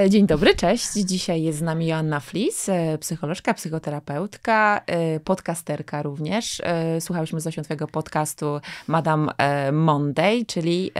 E, dzień dobry, cześć. Dzisiaj jest z nami Joanna Flis, e, psycholożka, psychoterapeutka, e, podcasterka również. Słuchałyśmy z Twojego podcastu Madame Monday, czyli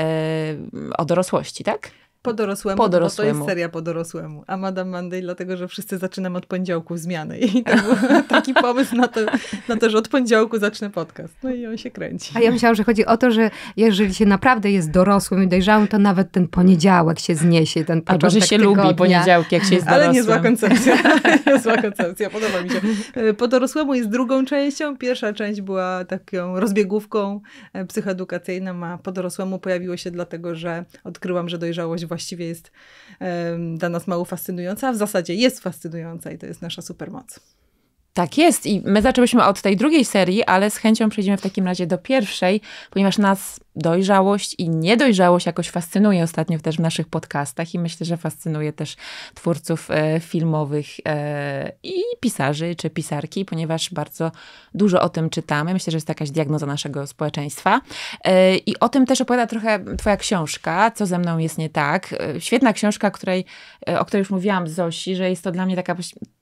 o dorosłości, tak? Po dorosłemu, po dorosłemu. to jest seria po dorosłemu. A Madame Monday dlatego, że wszyscy zaczynam od poniedziałku zmiany. I to był taki pomysł na to, na to, że od poniedziałku zacznę podcast. No i on się kręci. A ja myślałam, że chodzi o to, że jeżeli się naprawdę jest dorosłym i dojrzałym, to nawet ten poniedziałek się zniesie. Ten Albo, że się tygodnia. lubi poniedziałki, jak się jest dorosłym. Ale niezła koncepcja. niezła koncepcja, podoba mi się. E, po dorosłemu jest drugą częścią. Pierwsza część była taką rozbiegówką e, psychoedukacyjną, a po dorosłemu pojawiło się dlatego, że odkryłam, że dojrzałość właściwie jest dla nas mało fascynująca, a w zasadzie jest fascynująca i to jest nasza supermoc. Tak jest i my zaczęłyśmy od tej drugiej serii, ale z chęcią przejdziemy w takim razie do pierwszej, ponieważ nas dojrzałość i niedojrzałość jakoś fascynuje ostatnio też w naszych podcastach i myślę, że fascynuje też twórców e, filmowych e, i pisarzy czy pisarki, ponieważ bardzo dużo o tym czytamy. Myślę, że jest to jakaś diagnoza naszego społeczeństwa. E, I o tym też opowiada trochę twoja książka, Co ze mną jest nie tak. E, świetna książka, której, e, o której już mówiłam Zosi, że jest to dla mnie taka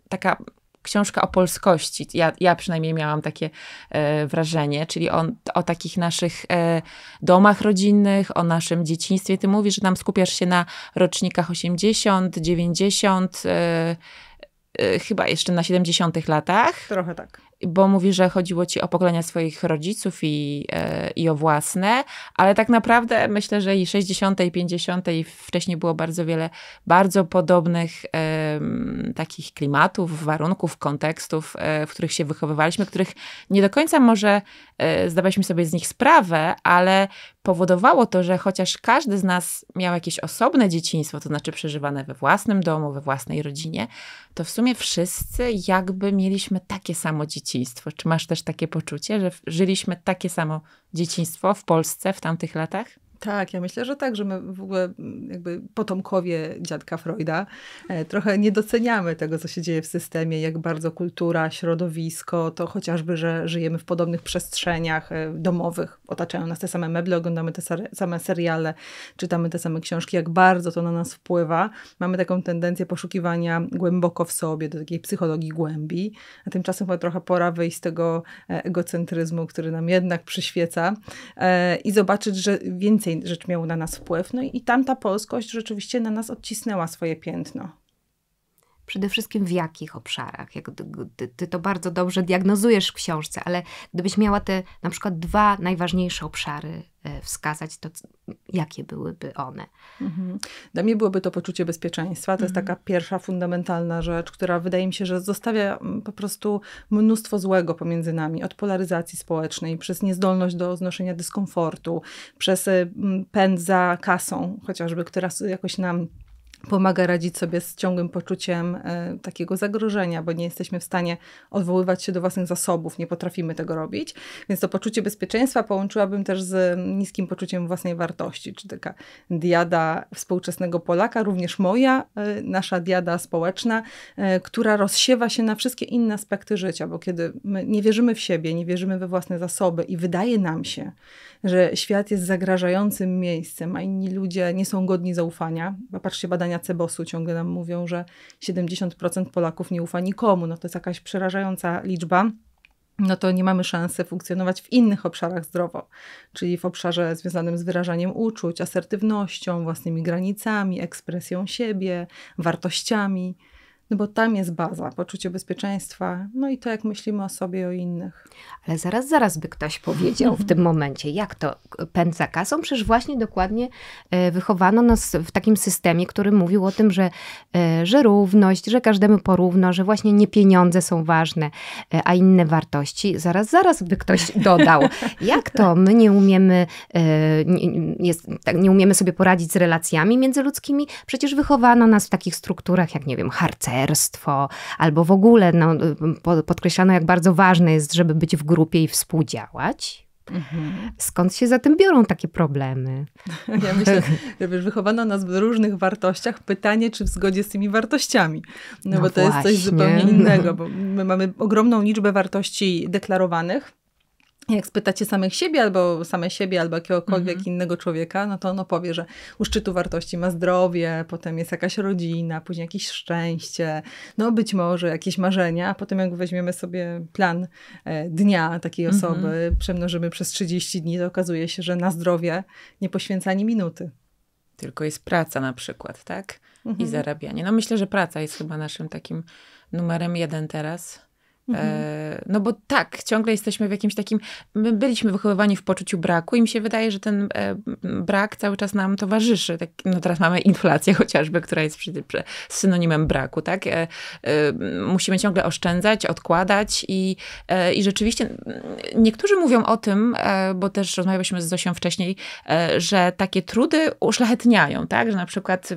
taka książka o polskości. Ja, ja przynajmniej miałam takie e, wrażenie, czyli o, o takich naszych e, domach rodzinnych, o naszym dzieciństwie. Ty mówisz, że tam skupiasz się na rocznikach 80, 90. E, e, chyba jeszcze na 70 latach. Trochę tak bo mówi, że chodziło ci o pokolenia swoich rodziców i, e, i o własne, ale tak naprawdę myślę, że i 60., i 50., i wcześniej było bardzo wiele bardzo podobnych takich klimatów, warunków, kontekstów, e, w których się wychowywaliśmy, których nie do końca może E, zdawaliśmy sobie z nich sprawę, ale powodowało to, że chociaż każdy z nas miał jakieś osobne dzieciństwo, to znaczy przeżywane we własnym domu, we własnej rodzinie, to w sumie wszyscy jakby mieliśmy takie samo dzieciństwo. Czy masz też takie poczucie, że żyliśmy takie samo dzieciństwo w Polsce w tamtych latach? Tak, ja myślę, że tak, że my w ogóle mm, jakby potomkowie dziadka Freuda e, trochę nie doceniamy tego, co się dzieje w systemie, jak bardzo kultura, środowisko, to chociażby, że żyjemy w podobnych przestrzeniach e, domowych, otaczają nas te same meble, oglądamy te same seriale, czytamy te same książki, jak bardzo to na nas wpływa. Mamy taką tendencję poszukiwania głęboko w sobie, do takiej psychologii głębi, a tymczasem chyba trochę pora wyjść z tego e, egocentryzmu, który nam jednak przyświeca i zobaczyć, że więcej rzecz miała na nas wpływ. No i tam ta polskość rzeczywiście na nas odcisnęła swoje piętno. Przede wszystkim w jakich obszarach? Jak, ty, ty, to bardzo dobrze diagnozujesz w książce, ale gdybyś miała te na przykład dwa najważniejsze obszary e, wskazać, to jakie byłyby one? Mhm. Dla mnie byłoby to poczucie bezpieczeństwa. To mhm. jest taka pierwsza fundamentalna rzecz, która wydaje mi się, że zostawia po prostu mnóstwo złego pomiędzy nami. Od polaryzacji społecznej, przez niezdolność do znoszenia dyskomfortu, przez y, pęd za kasą chociażby, która jakoś nam pomaga radzić sobie z ciągłym poczuciem e, takiego zagrożenia, bo nie jesteśmy w stanie odwoływać się do własnych zasobów, nie potrafimy tego robić. Więc to poczucie bezpieczeństwa połączyłabym też z niskim poczuciem własnej wartości, czy taka diada współczesnego Polaka, również moja, e, nasza diada społeczna, e, która rozsiewa się na wszystkie inne aspekty życia, bo kiedy nie wierzymy w siebie, nie wierzymy we własne zasoby i wydaje nam się, że świat jest zagrażającym miejscem, a inni ludzie nie są godni zaufania. Popatrzcie, badania Cebosu ciągle nam mówią, że 70% Polaków nie ufa nikomu. No to jest jakaś przerażająca liczba no to nie mamy szansy funkcjonować w innych obszarach zdrowo, czyli w obszarze związanym z wyrażaniem uczuć, asertywnością, własnymi granicami, ekspresją siebie, wartościami no bo tam jest baza, poczucie bezpieczeństwa, no i to, jak myślimy o sobie, o innych. Ale zaraz, zaraz by ktoś powiedział w tym mhm. momencie, jak to pędza kasą? Przecież właśnie dokładnie e, wychowano nas w takim systemie, który mówił o tym, że, e, że równość, że każdemu porówno, że właśnie nie pieniądze są ważne, e, a inne wartości. Zaraz, zaraz by ktoś dodał, jak to my nie umiemy, jest, tak, nie umiemy sobie poradzić z relacjami międzyludzkimi? Przecież wychowano nas w takich strukturach, jak nie wiem, harcer partnerstwo, albo w ogóle no, podkreślano, jak bardzo ważne jest, żeby być w grupie i współdziałać. Mhm. Skąd się za tym biorą takie problemy? Ja myślę, że wychowano nas w różnych wartościach. Pytanie, czy w zgodzie z tymi wartościami. No, no bo to właśnie. jest coś zupełnie innego, bo my mamy ogromną liczbę wartości deklarowanych jak spytacie samych siebie albo same siebie, albo jakiegokolwiek mhm. innego człowieka, no to ono powie, że u szczytu wartości ma zdrowie, potem jest jakaś rodzina, później jakieś szczęście, no być może jakieś marzenia, a potem jak weźmiemy sobie plan e, dnia takiej mhm. osoby, mhm. przemnożymy przez 30 dni, to okazuje się, że na zdrowie nie poświęca ani minuty. Tylko jest praca na przykład, tak? Mhm. I zarabianie. No myślę, że praca jest chyba naszym takim numerem jeden teraz E, mhm. No bo tak, ciągle jesteśmy w jakimś takim. My byliśmy wychowywani w poczuciu braku i mi się wydaje, że ten e, brak cały czas nam towarzyszy. Tak, no teraz mamy inflację chociażby, która jest synonimem braku, tak? E, musimy ciągle oszczędzać, odkładać i, i rzeczywiście niektórzy mówią o tym, bo też rozmawialiśmy z Zosią wcześniej, że takie trudy uszlachetniają, tak? Że na przykład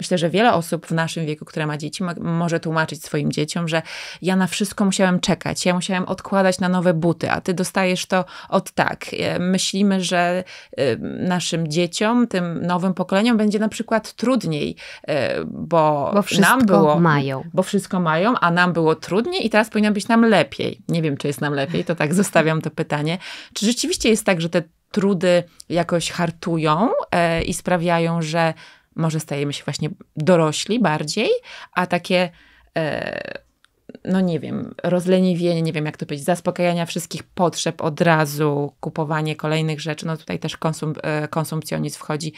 myślę, że wiele osób w naszym wieku, które ma dzieci, może tłumaczyć swoim dzieciom, że ja na wszystko muszę musiałem czekać, ja musiałem odkładać na nowe buty, a ty dostajesz to od tak. E, myślimy, że e, naszym dzieciom, tym nowym pokoleniom będzie na przykład trudniej, e, bo, bo wszystko nam było, mają. Bo wszystko mają, a nam było trudniej i teraz powinno być nam lepiej. Nie wiem, czy jest nam lepiej, to tak zostawiam to pytanie. Czy rzeczywiście jest tak, że te trudy jakoś hartują i sprawiają, że może stajemy się właśnie dorośli bardziej, a takie no nie wiem, rozleniwienie, nie wiem jak to powiedzieć, zaspokajania wszystkich potrzeb od razu, kupowanie kolejnych rzeczy, no tutaj też konsum, e, konsumpcjonizm wchodzi,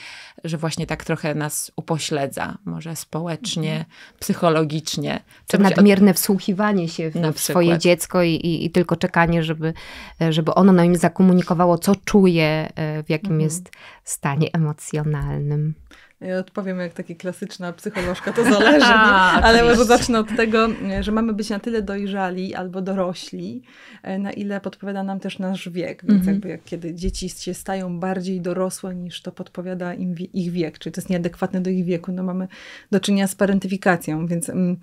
że właśnie tak trochę nas upośledza, może społecznie, mhm. psychologicznie. Czy nadmierne od... wsłuchiwanie się w, w swoje dziecko i, i, i, tylko czekanie, żeby, e, żeby ono nam zakomunikowało, co czuje, e, w jakim mhm. jest stanie emocjonalnym. Ja odpowiem jak taki klasyczna psycholożka, to zależy. A, Ale może zacznę od tego, że mamy być na tyle dojrzali albo dorośli, e, na ile podpowiada nam też nasz wiek. Więc mhm. jakby jak kiedy dzieci się stają bardziej dorosłe niż to podpowiada im ich wiek, czyli to jest nieadekwatne do ich wieku, no mamy do czynienia z parentyfikacją, więc... Mm,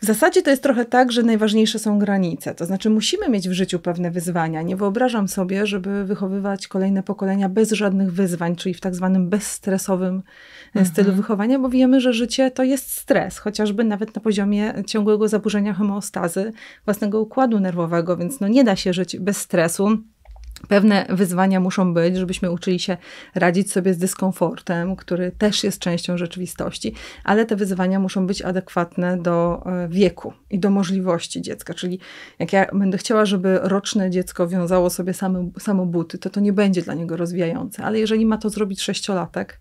w zasadzie to jest trochę tak, że najważniejsze są granice. To znaczy, musimy mieć w życiu pewne wyzwania. Nie wyobrażam sobie, żeby wychowywać kolejne pokolenia bez żadnych wyzwań, czyli w tak zwanym bezstresowym e, mhm. stylu wychowania, bo wiemy, że życie to jest stres, chociażby nawet na poziomie ciągłego zaburzenia homeostazy własnego układu nerwowego, więc no nie da się żyć bez stresu. Pewne wyzwania muszą być, żebyśmy uczyli się radzić sobie z dyskomfortem, który też jest częścią rzeczywistości, ale te wyzwania muszą być adekwatne do e, wieku i do możliwości dziecka. Czyli jak ja będę chciała, żeby roczne dziecko wiązało sobie same, samo buty, to to nie będzie dla niego rozwijające. Ale jeżeli ma to zrobić sześciolatek,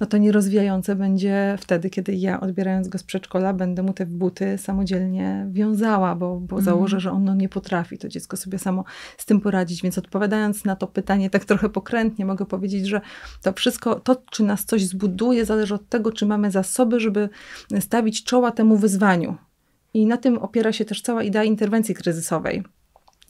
no to nierozwijające będzie wtedy, kiedy ja odbierając go z przedszkola będę mu te buty samodzielnie wiązała, bo, bo mm. założę, że ono nie potrafi, to dziecko sobie samo z tym poradzić. Więc odpowiadając na to pytanie tak trochę pokrętnie, mogę powiedzieć, że to wszystko, to czy nas coś zbuduje, zależy od tego, czy mamy zasoby, żeby stawić czoła temu wyzwaniu. I na tym opiera się też cała idea interwencji kryzysowej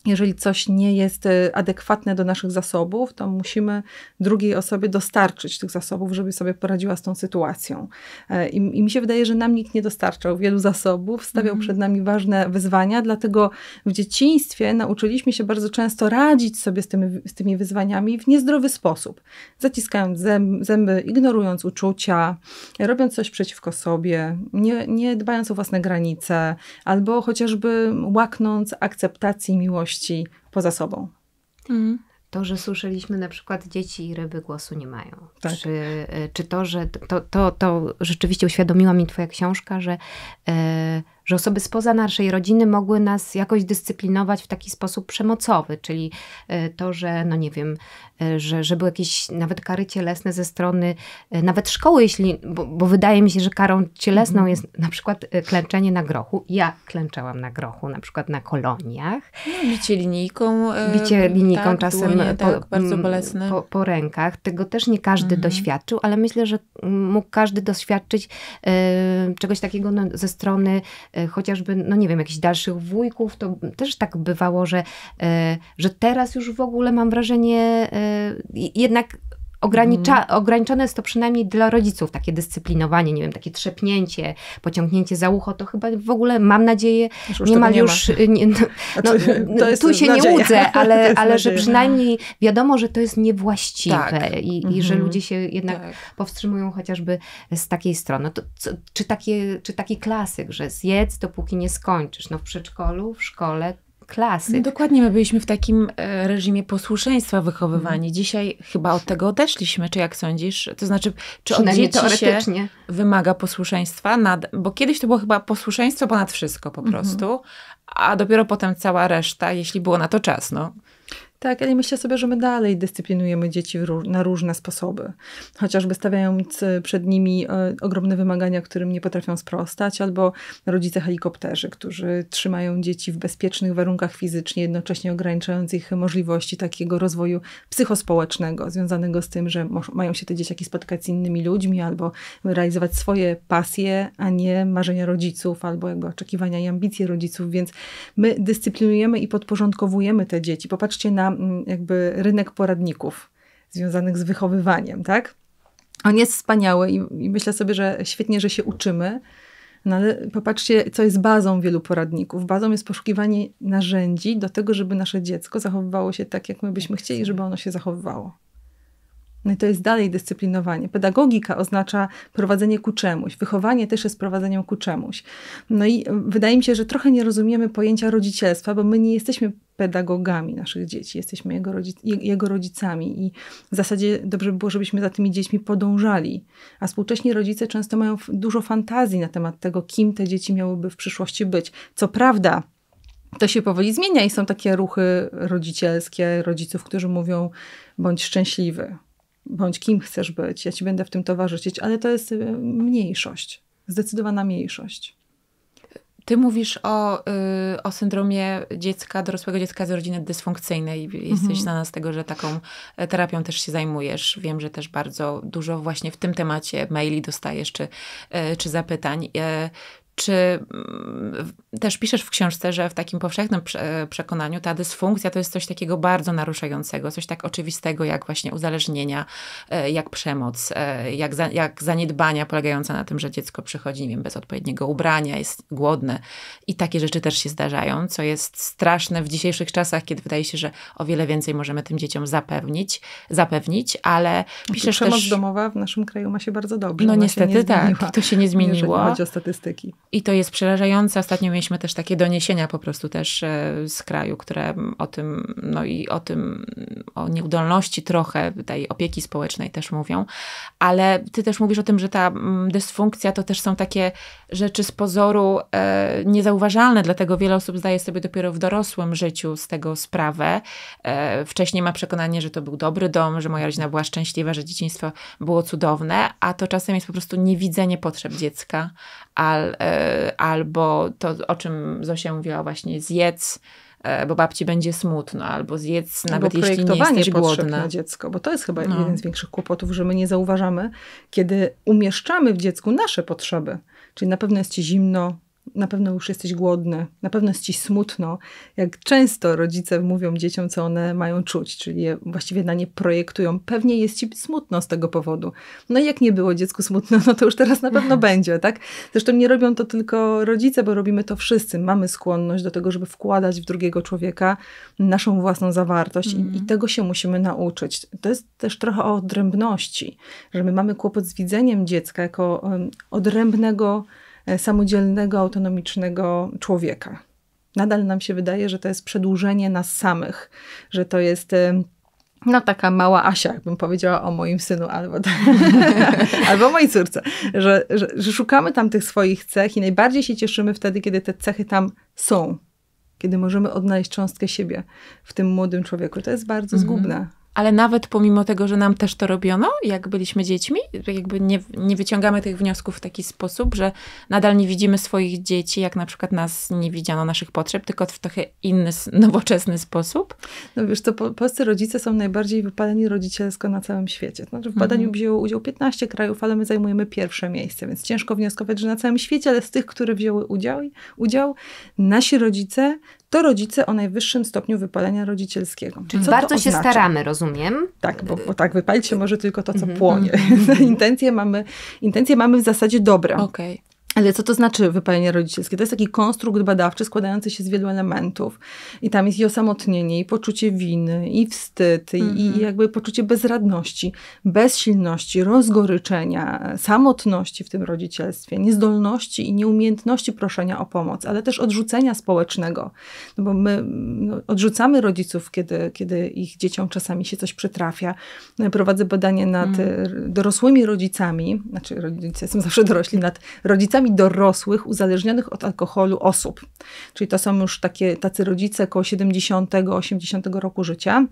jeżeli coś nie jest y, adekwatne do naszych zasobów, to musimy drugiej osobie dostarczyć tych zasobów, żeby sobie poradziła z tą sytuacją. E, I, i mi się wydaje, że nam nikt nie dostarczał wielu zasobów, stawiał mm. przed nami ważne wyzwania, dlatego w dzieciństwie nauczyliśmy się bardzo często radzić sobie z tymi, z tymi wyzwaniami w niezdrowy sposób. Zaciskając zęby, ignorując uczucia, robiąc coś przeciwko sobie, nie, nie dbając o własne granice, albo chociażby łaknąc akceptacji i miłości wartości poza sobą. Mhm. To, że słyszeliśmy na przykład dzieci i ryby głosu nie mają. Tak. Czy, e, czy to, że to, to, to rzeczywiście uświadomiła mi Twoja książka, że. Yy, że osoby spoza naszej rodziny mogły nas jakoś dyscyplinować w taki sposób przemocowy, czyli e, to, że no nie wiem, e, że, że były jakieś nawet kary cielesne ze strony e, nawet szkoły, jeśli, bo, bo wydaje mi się, że karą cielesną mhm. jest na przykład klęczenie na grochu. Ja klęczałam na grochu, na przykład na koloniach. No, bicie linijką. Bicie tak, linijką tak, czasem dłonie, po, tak, bardzo mm, bolesne. Po, po, rękach. Tego też nie każdy mhm. doświadczył, ale myślę, że mógł każdy doświadczyć czegoś takiego no, ze strony E, chociażby, no nie wiem, jakichś dalszych wujków, to też tak bywało, że, e, że teraz już w ogóle mam wrażenie, e, jednak Ogranicza, mm. Ograniczone jest to przynajmniej dla rodziców takie dyscyplinowanie, nie wiem, takie trzepnięcie, pociągnięcie za ucho, to chyba w ogóle, mam nadzieję, już niemal nie już. Y, nie, no, no, tu się nadzieja. nie łudzę, ale, ale że przynajmniej wiadomo, że to jest niewłaściwe tak. i, mm -hmm. że mhm. ludzie się jednak tak. powstrzymują chociażby z takiej strony. To, co, czy, takie, czy taki klasyk, że zjedz dopóki nie skończysz? No w przedszkolu, w szkole, klasy. No dokładnie, my byliśmy w takim e, reżimie posłuszeństwa wychowywani. Mm. Dzisiaj chyba od tego odeszliśmy, czy jak sądzisz? To znaczy, czy od dzieci się wymaga posłuszeństwa? Nad, bo kiedyś to było chyba posłuszeństwo ponad wszystko po mhm. prostu, mm -hmm. a dopiero potem cała reszta, jeśli było na to czas, no. Tak, ale myślę sobie, że my dalej dyscyplinujemy dzieci na różne sposoby. Chociażby stawiając e, przed nimi e, ogromne wymagania, którym nie potrafią sprostać, albo rodzice helikopterzy, którzy trzymają dzieci w bezpiecznych warunkach fizycznie, jednocześnie ograniczając ich możliwości takiego rozwoju psychospołecznego, związanego z tym, że mają się te dzieciaki spotkać z innymi ludźmi, albo realizować swoje pasje, a nie marzenia rodziców, albo jakby oczekiwania i ambicje rodziców. Więc my dyscyplinujemy i podporządkowujemy te dzieci. Popatrzcie na jakby rynek poradników związanych z wychowywaniem, tak? On jest wspaniały i, i myślę sobie, że świetnie, że się uczymy, no ale popatrzcie, co jest bazą wielu poradników. Bazą jest poszukiwanie narzędzi do tego, żeby nasze dziecko zachowywało się tak, jak my byśmy chcieli, żeby ono się zachowywało. No i to jest dalej dyscyplinowanie. Pedagogika oznacza prowadzenie ku czemuś. Wychowanie też jest prowadzeniem ku czemuś. No i e, wydaje mi się, że trochę nie rozumiemy pojęcia rodzicielstwa, bo my nie jesteśmy pedagogami naszych dzieci, jesteśmy jego, rodzic jego rodzicami i w zasadzie dobrze by było, żebyśmy za tymi dziećmi podążali. A współcześni rodzice często mają dużo fantazji na temat tego, kim te dzieci miałyby w przyszłości być. Co prawda, to się powoli zmienia i są takie ruchy rodzicielskie rodziców, którzy mówią bądź szczęśliwy, bądź kim chcesz być, ja ci będę w tym towarzyszyć, ale to jest y, mniejszość, zdecydowana mniejszość. Ty mówisz o, y, o syndromie dziecka, dorosłego dziecka z rodziny dysfunkcyjnej. Jesteś mhm. znana z tego, że taką e, terapią też się zajmujesz. Wiem, że też bardzo dużo właśnie w tym temacie maili dostajesz czy, e, czy zapytań. E, czy mm, też piszesz w książce, że w takim powszechnym przekonaniu ta dysfunkcja to jest coś takiego bardzo naruszającego, coś tak oczywistego jak właśnie uzależnienia, e, jak przemoc, e, jak, za, jak zaniedbania polegające na tym, że dziecko przychodzi nie wiem, bez odpowiedniego ubrania, jest głodne i takie rzeczy też się zdarzają, co jest straszne w dzisiejszych czasach, kiedy wydaje się, że o wiele więcej możemy tym dzieciom zapewnić, zapewnić ale znaczy, piszesz przemoc też... domowa w naszym kraju ma się bardzo dobrze. No niestety tak, to się nie zmieniło. Jeżeli chodzi o statystyki. I to jest przerażające. Ostatnio mieliśmy też takie doniesienia po prostu też e, z kraju, które o tym, no i o tym, o nieudolności trochę tej opieki społecznej też mówią. Ale ty też mówisz o tym, że ta dysfunkcja to też są takie rzeczy z pozoru e, niezauważalne, dlatego wiele osób zdaje sobie dopiero w dorosłym życiu z tego sprawę. E, wcześniej ma przekonanie, że to był dobry dom, że moja rodzina była szczęśliwa, że dzieciństwo było cudowne, a to czasem jest po prostu niewidzenie potrzeb dziecka al, e, albo to, o czym Zosia mówiła właśnie, zjedz, e, bo babci będzie smutno, albo zjedz albo nawet jeśli nie jesteś głodna. na dziecko, bo to jest chyba no. jeden z większych kłopotów, że my nie zauważamy, kiedy umieszczamy w dziecku nasze potrzeby. Czyli na pewno jest ci zimno, na pewno już jesteś głodny, na pewno jest ci smutno. Jak często rodzice mówią dzieciom, co one mają czuć, czyli właściwie na nie projektują. Pewnie jest ci smutno z tego powodu. No i jak nie było dziecku smutno, no to już teraz na pewno będzie, tak? Zresztą nie robią to tylko rodzice, bo robimy to wszyscy. Mamy skłonność do tego, żeby wkładać w drugiego człowieka naszą własną zawartość mm. I, i mhm. tego się musimy nauczyć. To jest też trochę o odrębności, że my mamy kłopot z widzeniem dziecka jako um, odrębnego E, samodzielnego, autonomicznego człowieka. Nadal nam się wydaje, że to jest przedłużenie nas samych, że to jest e, no taka mała Asia, jakbym powiedziała o moim synu albo, albo o mojej córce, że, że, że, szukamy tam tych swoich cech i najbardziej się cieszymy wtedy, kiedy te cechy tam są. Kiedy możemy odnaleźć cząstkę siebie w tym młodym człowieku. To jest bardzo mhm. zgubne, ale nawet pomimo tego, że nam też to robiono, jak byliśmy dziećmi, jakby nie, nie wyciągamy tych wniosków w taki sposób, że nadal nie widzimy swoich dzieci, jak na przykład nas nie widziano, naszych potrzeb, tylko w trochę inny, nowoczesny sposób. No wiesz, to polscy rodzice są najbardziej wypaleni rodzicielsko na całym świecie. Znaczy w badaniu mhm. wzięło udział 15 krajów, ale my zajmujemy pierwsze miejsce, więc ciężko wnioskować, że na całym świecie, ale z tych, które wzięły udział, udział nasi rodzice to rodzice o najwyższym stopniu wypalenia rodzicielskiego. Czyli co bardzo się staramy, rozumiem. Tak, bo, bo, tak, wypalić się y, może tylko to, co mhm, płonie. Mhm, mhm, intencje, mamy, intencje mamy w zasadzie dobre. Okay. Ale co to znaczy wypalenie rodzicielskie? To jest taki konstrukt badawczy składający się z wielu elementów. I tam jest i osamotnienie, i poczucie winy, i wstyd, mm -hmm. i mhm. jakby poczucie bezradności, bezsilności, rozgoryczenia, samotności w tym rodzicielstwie, niezdolności i nieumiejętności proszenia o pomoc, ale też odrzucenia społecznego. No bo my no, odrzucamy rodziców, kiedy, kiedy ich dzieciom czasami się coś przytrafia. No prowadzę badanie nad mm. dorosłymi rodzicami, znaczy rodzice są zawsze dorośli, nad rodzicami rodzicami dorosłych uzależnionych od alkoholu osób. Czyli to są już takie tacy rodzice około 70-80 roku życia.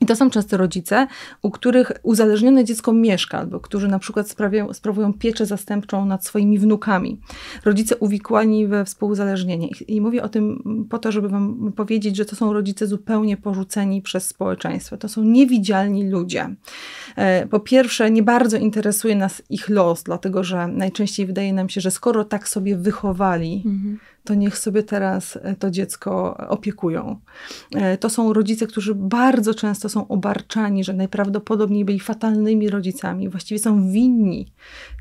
I to są często rodzice, u których uzależnione dziecko mieszka, albo którzy na przykład sprawią, sprawują pieczę zastępczą nad swoimi wnukami. Rodzice uwikłani we współuzależnienie. I, mówię o tym po to, żeby Wam powiedzieć, że to są rodzice zupełnie porzuceni przez społeczeństwo. To są niewidzialni ludzie. E, po pierwsze, nie bardzo interesuje nas ich los, dlatego że najczęściej wydaje nam się, że skoro tak sobie wychowali, mhm to niech sobie teraz e, to dziecko opiekują. E, to są rodzice, którzy bardzo często są obarczani, że najprawdopodobniej byli fatalnymi rodzicami, właściwie są winni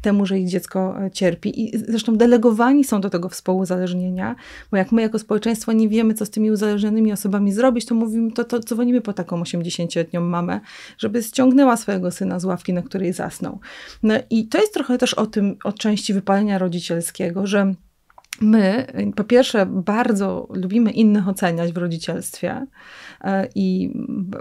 temu, że ich dziecko e, cierpi i zresztą delegowani są do tego współuzależnienia, bo jak my jako społeczeństwo nie wiemy, co z tymi uzależnionymi osobami zrobić, to mówimy, to, to dzwonimy po taką 80-letnią mamę, żeby ściągnęła swojego syna z ławki, na której zasnął. No i to jest trochę też o tym, o części wypalenia rodzicielskiego, że my, po pierwsze, bardzo lubimy innych oceniać w rodzicielstwie e, i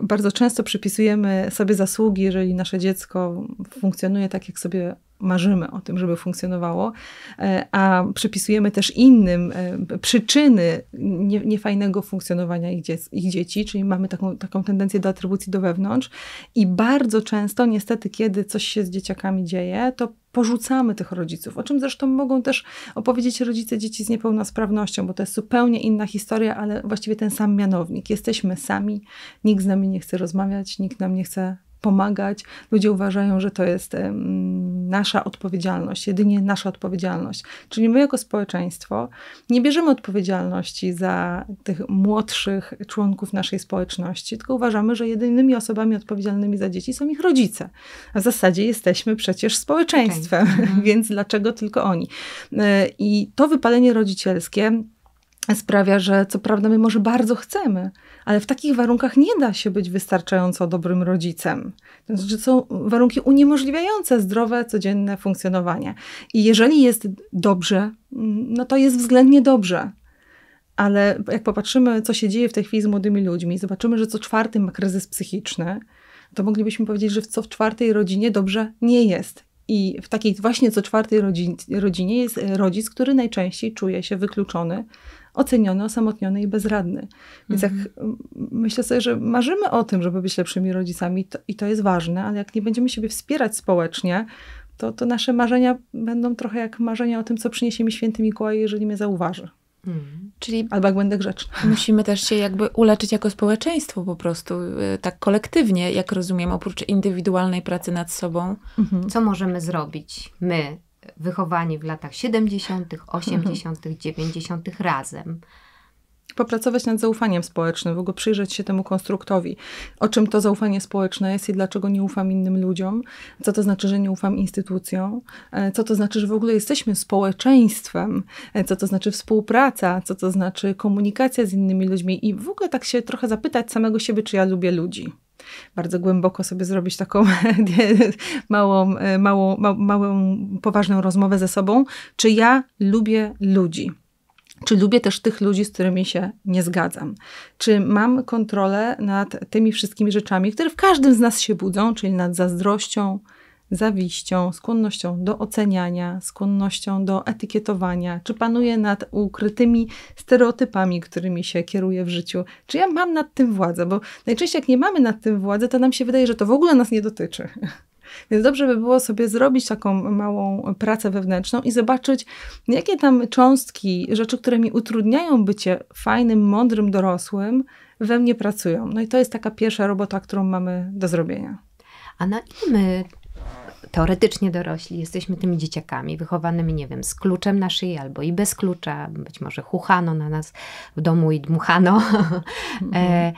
bardzo często przypisujemy sobie zasługi, jeżeli nasze dziecko funkcjonuje tak, jak sobie marzymy o tym, żeby funkcjonowało, e, a przypisujemy też innym e, przyczyny niefajnego funkcjonowania ich, dzieci, czyli mamy taką, taką tendencję do atrybucji do wewnątrz i bardzo często niestety, kiedy coś się z dzieciakami dzieje, to porzucamy tych rodziców, o czym zresztą mogą też opowiedzieć rodzice dzieci z niepełnosprawnością, bo to jest zupełnie inna historia, ale właściwie ten sam mianownik. Jesteśmy sami, nikt z nami nie chce rozmawiać, nikt nam nie chce pomagać. Ludzie uważają, że to jest nasza odpowiedzialność, jedynie nasza odpowiedzialność. Czyli my jako społeczeństwo nie bierzemy odpowiedzialności za tych młodszych członków naszej społeczności, tylko uważamy, że jedynymi osobami odpowiedzialnymi za dzieci są ich rodzice. A w zasadzie jesteśmy przecież społeczeństwem, okay. więc dlaczego tylko oni? E, I to wypalenie rodzicielskie sprawia, że co prawda my może bardzo chcemy, ale w takich warunkach nie da się być wystarczająco dobrym rodzicem. To znaczy, są warunki uniemożliwiające zdrowe, codzienne funkcjonowanie. I jeżeli jest dobrze, no to jest względnie dobrze. Ale jak popatrzymy, co się dzieje w tej chwili z młodymi ludźmi, zobaczymy, że co czwarty ma kryzys psychiczny, to moglibyśmy powiedzieć, że co w czwartej rodzinie dobrze nie jest. I w takiej właśnie co czwartej rodzinie jest rodzic, który najczęściej czuje się wykluczony, oceniony, osamotniony i bezradny. Więc mhm. jak myślę sobie, że marzymy o tym, żeby być lepszymi rodzicami to, i to jest ważne, ale jak nie będziemy siebie wspierać społecznie, to, to nasze marzenia będą trochę jak marzenia o tym, co przyniesie mi święty Mikołaj, jeżeli mnie zauważy. Hmm. Czyli Albo jak będę Musimy też się jakby uleczyć jako społeczeństwo po prostu, y, tak kolektywnie, jak rozumiem, oprócz indywidualnej pracy nad sobą. Mhm. Co możemy zrobić my wychowani w latach 70., 80., 90. razem popracować nad zaufaniem społecznym, w ogóle przyjrzeć się temu konstruktowi, o czym to zaufanie społeczne jest i dlaczego nie ufam innym ludziom, co to znaczy, że nie ufam instytucjom, e, co to znaczy, że w ogóle jesteśmy społeczeństwem, e, co to znaczy współpraca, co to znaczy komunikacja z innymi ludźmi i w ogóle tak się trochę zapytać samego siebie, czy ja lubię ludzi bardzo głęboko sobie zrobić taką małą, e, małą, małą, poważną rozmowę ze sobą, czy ja lubię ludzi. Czy lubię też tych ludzi, z którymi się nie zgadzam? Czy mam kontrolę nad tymi wszystkimi rzeczami, które w każdym z nas się budzą, czyli nad zazdrością, zawiścią, skłonnością do oceniania, skłonnością do etykietowania? Czy panuje nad ukrytymi stereotypami, którymi się kieruje w życiu? Czy ja mam nad tym władzę? Bo najczęściej, jak nie mamy nad tym władzy, to nam się wydaje, że to w ogóle nas nie dotyczy. Więc dobrze by było sobie zrobić taką małą pracę wewnętrzną i zobaczyć, jakie tam cząstki, rzeczy, które mi utrudniają bycie fajnym, mądrym dorosłym, we mnie pracują. No i to jest taka pierwsza robota, którą mamy do zrobienia. A na ile my teoretycznie dorośli, jesteśmy tymi dzieciakami wychowanymi, nie wiem, z kluczem na szyi albo i bez klucza, być może huchano na nas w domu i dmuchano, e,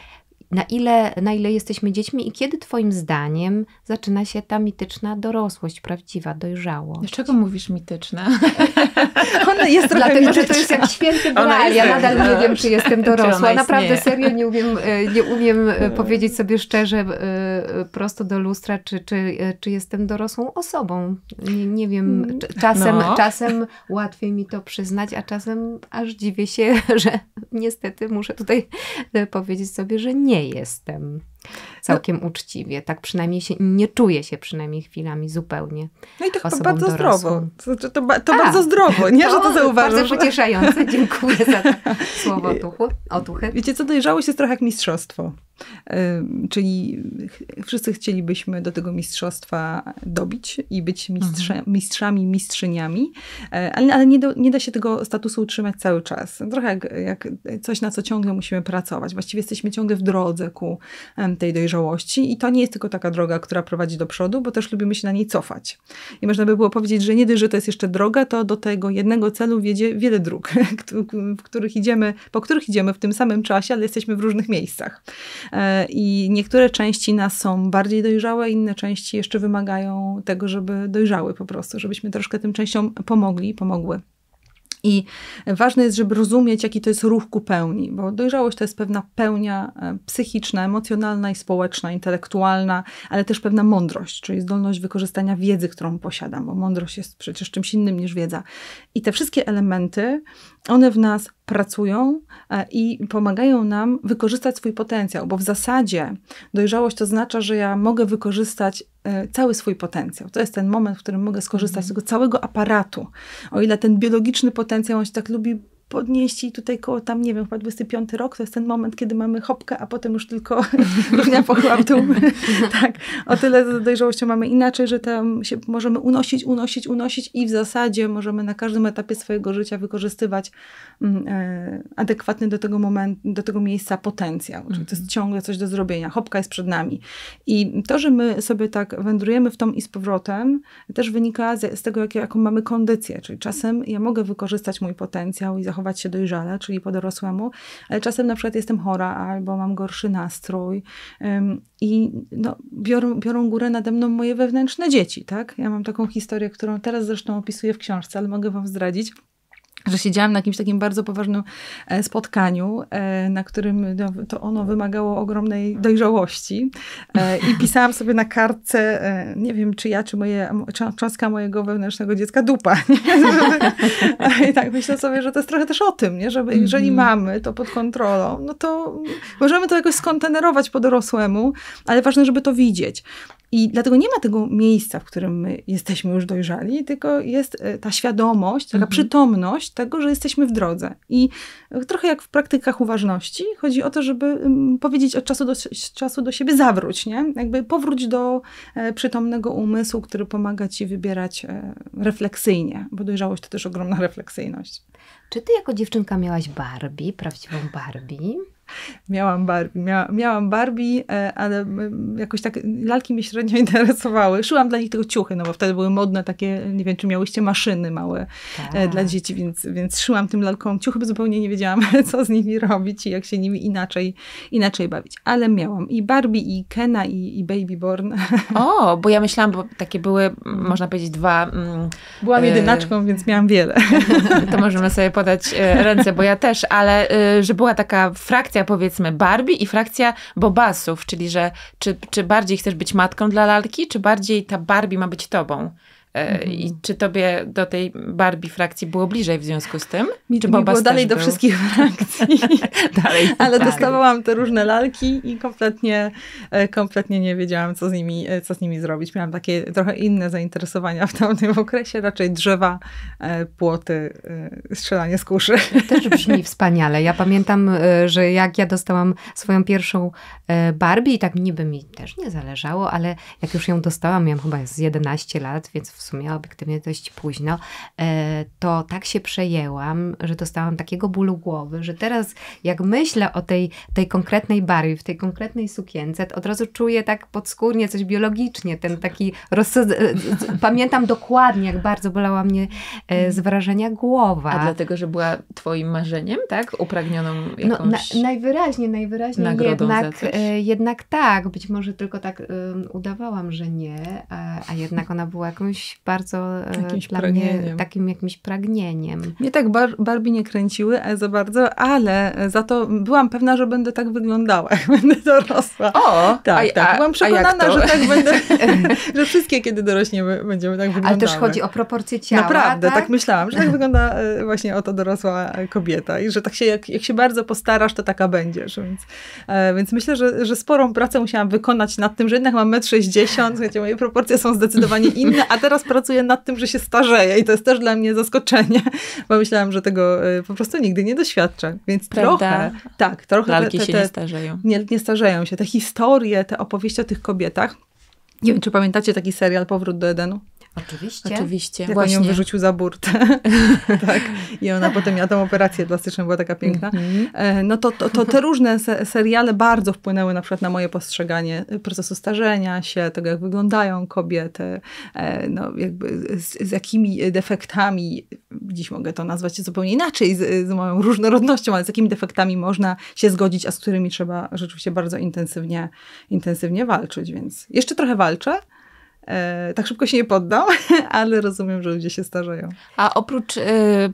na ile, na ile jesteśmy dziećmi i kiedy Twoim zdaniem zaczyna się ta mityczna dorosłość, prawdziwa dojrzałość? Dlaczego mówisz mityczna? Ona jest Dlatego, mityczna. że to jest jak święty Graal. Ja nadal nie wiem, czy jestem dorosła. Naprawdę serio nie umiem, e, nie umiem e, e. powiedzieć sobie szczerze prosto do lustra, czy, czy, czy jestem dorosłą osobą. Nie, nie wiem, mm. czasem, no. czasem łatwiej mi to przyznać, a czasem aż dziwię się, że niestety muszę tutaj powiedzieć sobie, że nie nie jestem. Całkiem no. uczciwie, tak przynajmniej się, nie czuję się przynajmniej chwilami zupełnie. No i tak to chyba bardzo dorosłą. zdrowo. To, to, ba, to A, bardzo zdrowo, nie, to, że to zauważasz. Bardzo pocieszające, dziękuję za to słowo otuchy. Wiecie co, dojrzałość jest trochę jak mistrzostwo. Czyli wszyscy chcielibyśmy do tego mistrzostwa dobić i być mistrze, mhm. mistrzami, mistrzyniami, e, ale, ale nie, do, nie, da się tego statusu utrzymać cały czas. Trochę jak, jak, coś, na co ciągle musimy pracować. Właściwie jesteśmy ciągle w drodze ku tej dojrzałości i to nie jest tylko taka droga, która prowadzi do przodu, bo też lubimy się na niej cofać. I można by było powiedzieć, że nie dość, że to jest jeszcze droga, to do tego jednego celu wiedzie wiele dróg, w których idziemy, po których idziemy w tym samym czasie, ale jesteśmy w różnych miejscach. E, I niektóre części nas są bardziej dojrzałe, inne części jeszcze wymagają tego, żeby dojrzały po prostu, żebyśmy troszkę tym częściom pomogli, pomogły. I ważne jest, żeby rozumieć, jaki to jest ruch ku pełni, bo dojrzałość to jest pewna pełnia e, psychiczna, emocjonalna i społeczna, intelektualna, ale też pewna mądrość, czyli zdolność wykorzystania wiedzy, którą posiadam, bo mądrość jest przecież czymś innym niż wiedza. I te wszystkie elementy one w nas pracują e, i pomagają nam wykorzystać swój potencjał, bo w zasadzie dojrzałość to znaczy, że ja mogę wykorzystać e, cały swój potencjał. To jest ten moment, w którym mogę skorzystać z mhm. tego całego aparatu. O ile ten biologiczny potencjał, on się tak lubi podnieść i tutaj koło tam, nie wiem, chyba 25 rok, to jest ten moment, kiedy mamy hopkę, a potem już tylko równia pochłam tak, o tyle z dojrzałością mamy inaczej, że tam się możemy unosić, unosić, unosić i w zasadzie możemy na każdym etapie swojego życia wykorzystywać Mm, e, adekwatny do tego momentu, do tego miejsca potencjał. Czyli to jest mhm. ciągle coś do zrobienia. Hopka jest przed nami. I to, że my sobie tak wędrujemy w tą i z powrotem, też wynika z, z tego, jak, jaką mamy kondycję. Czyli czasem ja mogę wykorzystać mój potencjał i zachować się dojrzale, czyli po dorosłemu, ale czasem na przykład jestem chora albo mam gorszy nastrój ym, i no, biorą, biorą górę nade mną moje wewnętrzne dzieci. Tak? Ja mam taką historię, którą teraz zresztą opisuję w książce, ale mogę Wam zdradzić że siedziałam na jakimś takim bardzo poważnym e, spotkaniu, e, na którym no, to ono wymagało ogromnej dojrzałości e, i pisałam sobie na kartce, nie wiem czy ja, czy moje, cząstka mojego wewnętrznego dziecka dupa. I tak myślę sobie, że to jest trochę też o tym, nie? że jeżeli mhm. mamy to pod kontrolą, no to możemy to jakoś skontenerować po dorosłemu, ale ważne, żeby to widzieć. I dlatego nie ma tego miejsca, w którym my jesteśmy już dojrzali, tylko jest e, ta świadomość, taka mhm. przytomność tego, że jesteśmy w drodze. I e, trochę jak w praktykach uważności, chodzi o to, żeby powiedzieć od czasu do, czasu do siebie zawróć, nie? Jakby powróć do e, przytomnego umysłu, który pomaga ci wybierać refleksyjnie, bo dojrzałość to też ogromna refleksyjność. Czy ty jako dziewczynka miałaś Barbie, prawdziwą Barbie? miałam Barbie, mia, miałam Barbie, e, ale jakoś tak lalki mnie średnio interesowały. Szyłam dla nich tylko ciuchy, no bo wtedy były modne takie, nie wiem, czy miałyście maszyny małe e, tak. dla dzieci, więc, więc szyłam tym lalkom ciuchy, bo zupełnie nie wiedziałam, co z nimi robić i jak się nimi inaczej, inaczej bawić. Ale miałam i Barbie, i Kena, i, i Babyborn. O, bo ja myślałam, bo takie były, można powiedzieć, dwa... Mm, Byłam e, jedynaczką, y więc miałam wiele. To możemy sobie podać ręce, bo ja też, ale że była taka frakcja frakcja powiedzmy Barbie i frakcja bobasów, czyli że czy, czy bardziej chcesz być matką dla lalki, czy bardziej ta Barbie ma być tobą. E, mhm. I czy tobie do tej Barbie frakcji było bliżej w związku z tym? Mi, czy mi było dalej do był? wszystkich frakcji. dalej. Ale tak. dostawałam te różne lalki i kompletnie, e, kompletnie nie wiedziałam, co z, nimi, e, co z nimi zrobić. Miałam takie trochę inne zainteresowania w tamtym okresie, raczej drzewa, płoty, strzelanie z kuszy. Też brzmi wspaniale. Ja pamiętam, że jak ja dostałam swoją pierwszą Barbie i tak niby mi też nie zależało, ale jak już ją dostałam, miałam chyba z 11 lat, więc w sumie obiektywnie dość późno, e, to tak się przejęłam, że dostałam takiego bólu głowy, że teraz jak myślę o tej, tej konkretnej barwie, w tej konkretnej sukience, to od razu czuję tak podskórnie coś biologicznie, ten taki rozsąd... pamiętam dokładnie, jak bardzo bolała mnie e, z wrażenia głowa. A dlatego, że była twoim marzeniem, tak? Upragnioną jakąś... No, na, najwyraźniej, najwyraźniej jednak, e, jednak tak, być może tylko tak um, udawałam, że nie, a, a jednak ona była jakąś bardzo e, jakimś dla pragnieniem. mnie takim jakimś pragnieniem. Mnie tak bar Barbie nie kręciły e, za bardzo, ale e, za to byłam pewna, że będę tak wyglądała, jak będę dorosła. O! Tak, a, tak. Byłam przekonana, że tak będę, że wszystkie, kiedy dorośniemy, będziemy tak wyglądały. Ale też chodzi o proporcje ciała. Naprawdę, tak, tak myślałam, że tak wygląda właśnie oto dorosła kobieta i że tak się, jak, jak się bardzo postarasz, to taka będziesz. Więc, więc myślę, że, że sporą pracę musiałam wykonać nad tym, że jednak mam 1,60 m, moje proporcje są zdecydowanie inne, a teraz teraz pracuję nad tym, że się starzeję i to jest też dla mnie zaskoczenie, bo myślałam, że tego y, po prostu nigdy nie doświadczę. Więc Prawda? trochę, tak, trochę. Lalki te, te, te, się nie starzeją. Nie, nie starzeją się. Te historie, te opowieści o tych kobietach. Nie wiem, czy pamiętacie taki serial Powrót do Edenu? Oczywiście. Oczywiście. Jak Właśnie. on ją wyrzucił za burtę. tak. I ona potem miała tą operację plastyczną, była taka piękna. Mhm. E, no to, to, to, te różne seriale bardzo wpłynęły na przykład na moje postrzeganie procesu starzenia się, tego jak wyglądają kobiety, e, no jakby z, z jakimi defektami, dziś mogę to nazwać zupełnie inaczej, z, z moją różnorodnością, ale z jakimi defektami można się zgodzić, a z którymi trzeba rzeczywiście bardzo intensywnie, intensywnie walczyć. Więc jeszcze trochę walczę, E, tak szybko się nie poddał, ale rozumiem, że ludzie się starzeją. A oprócz y,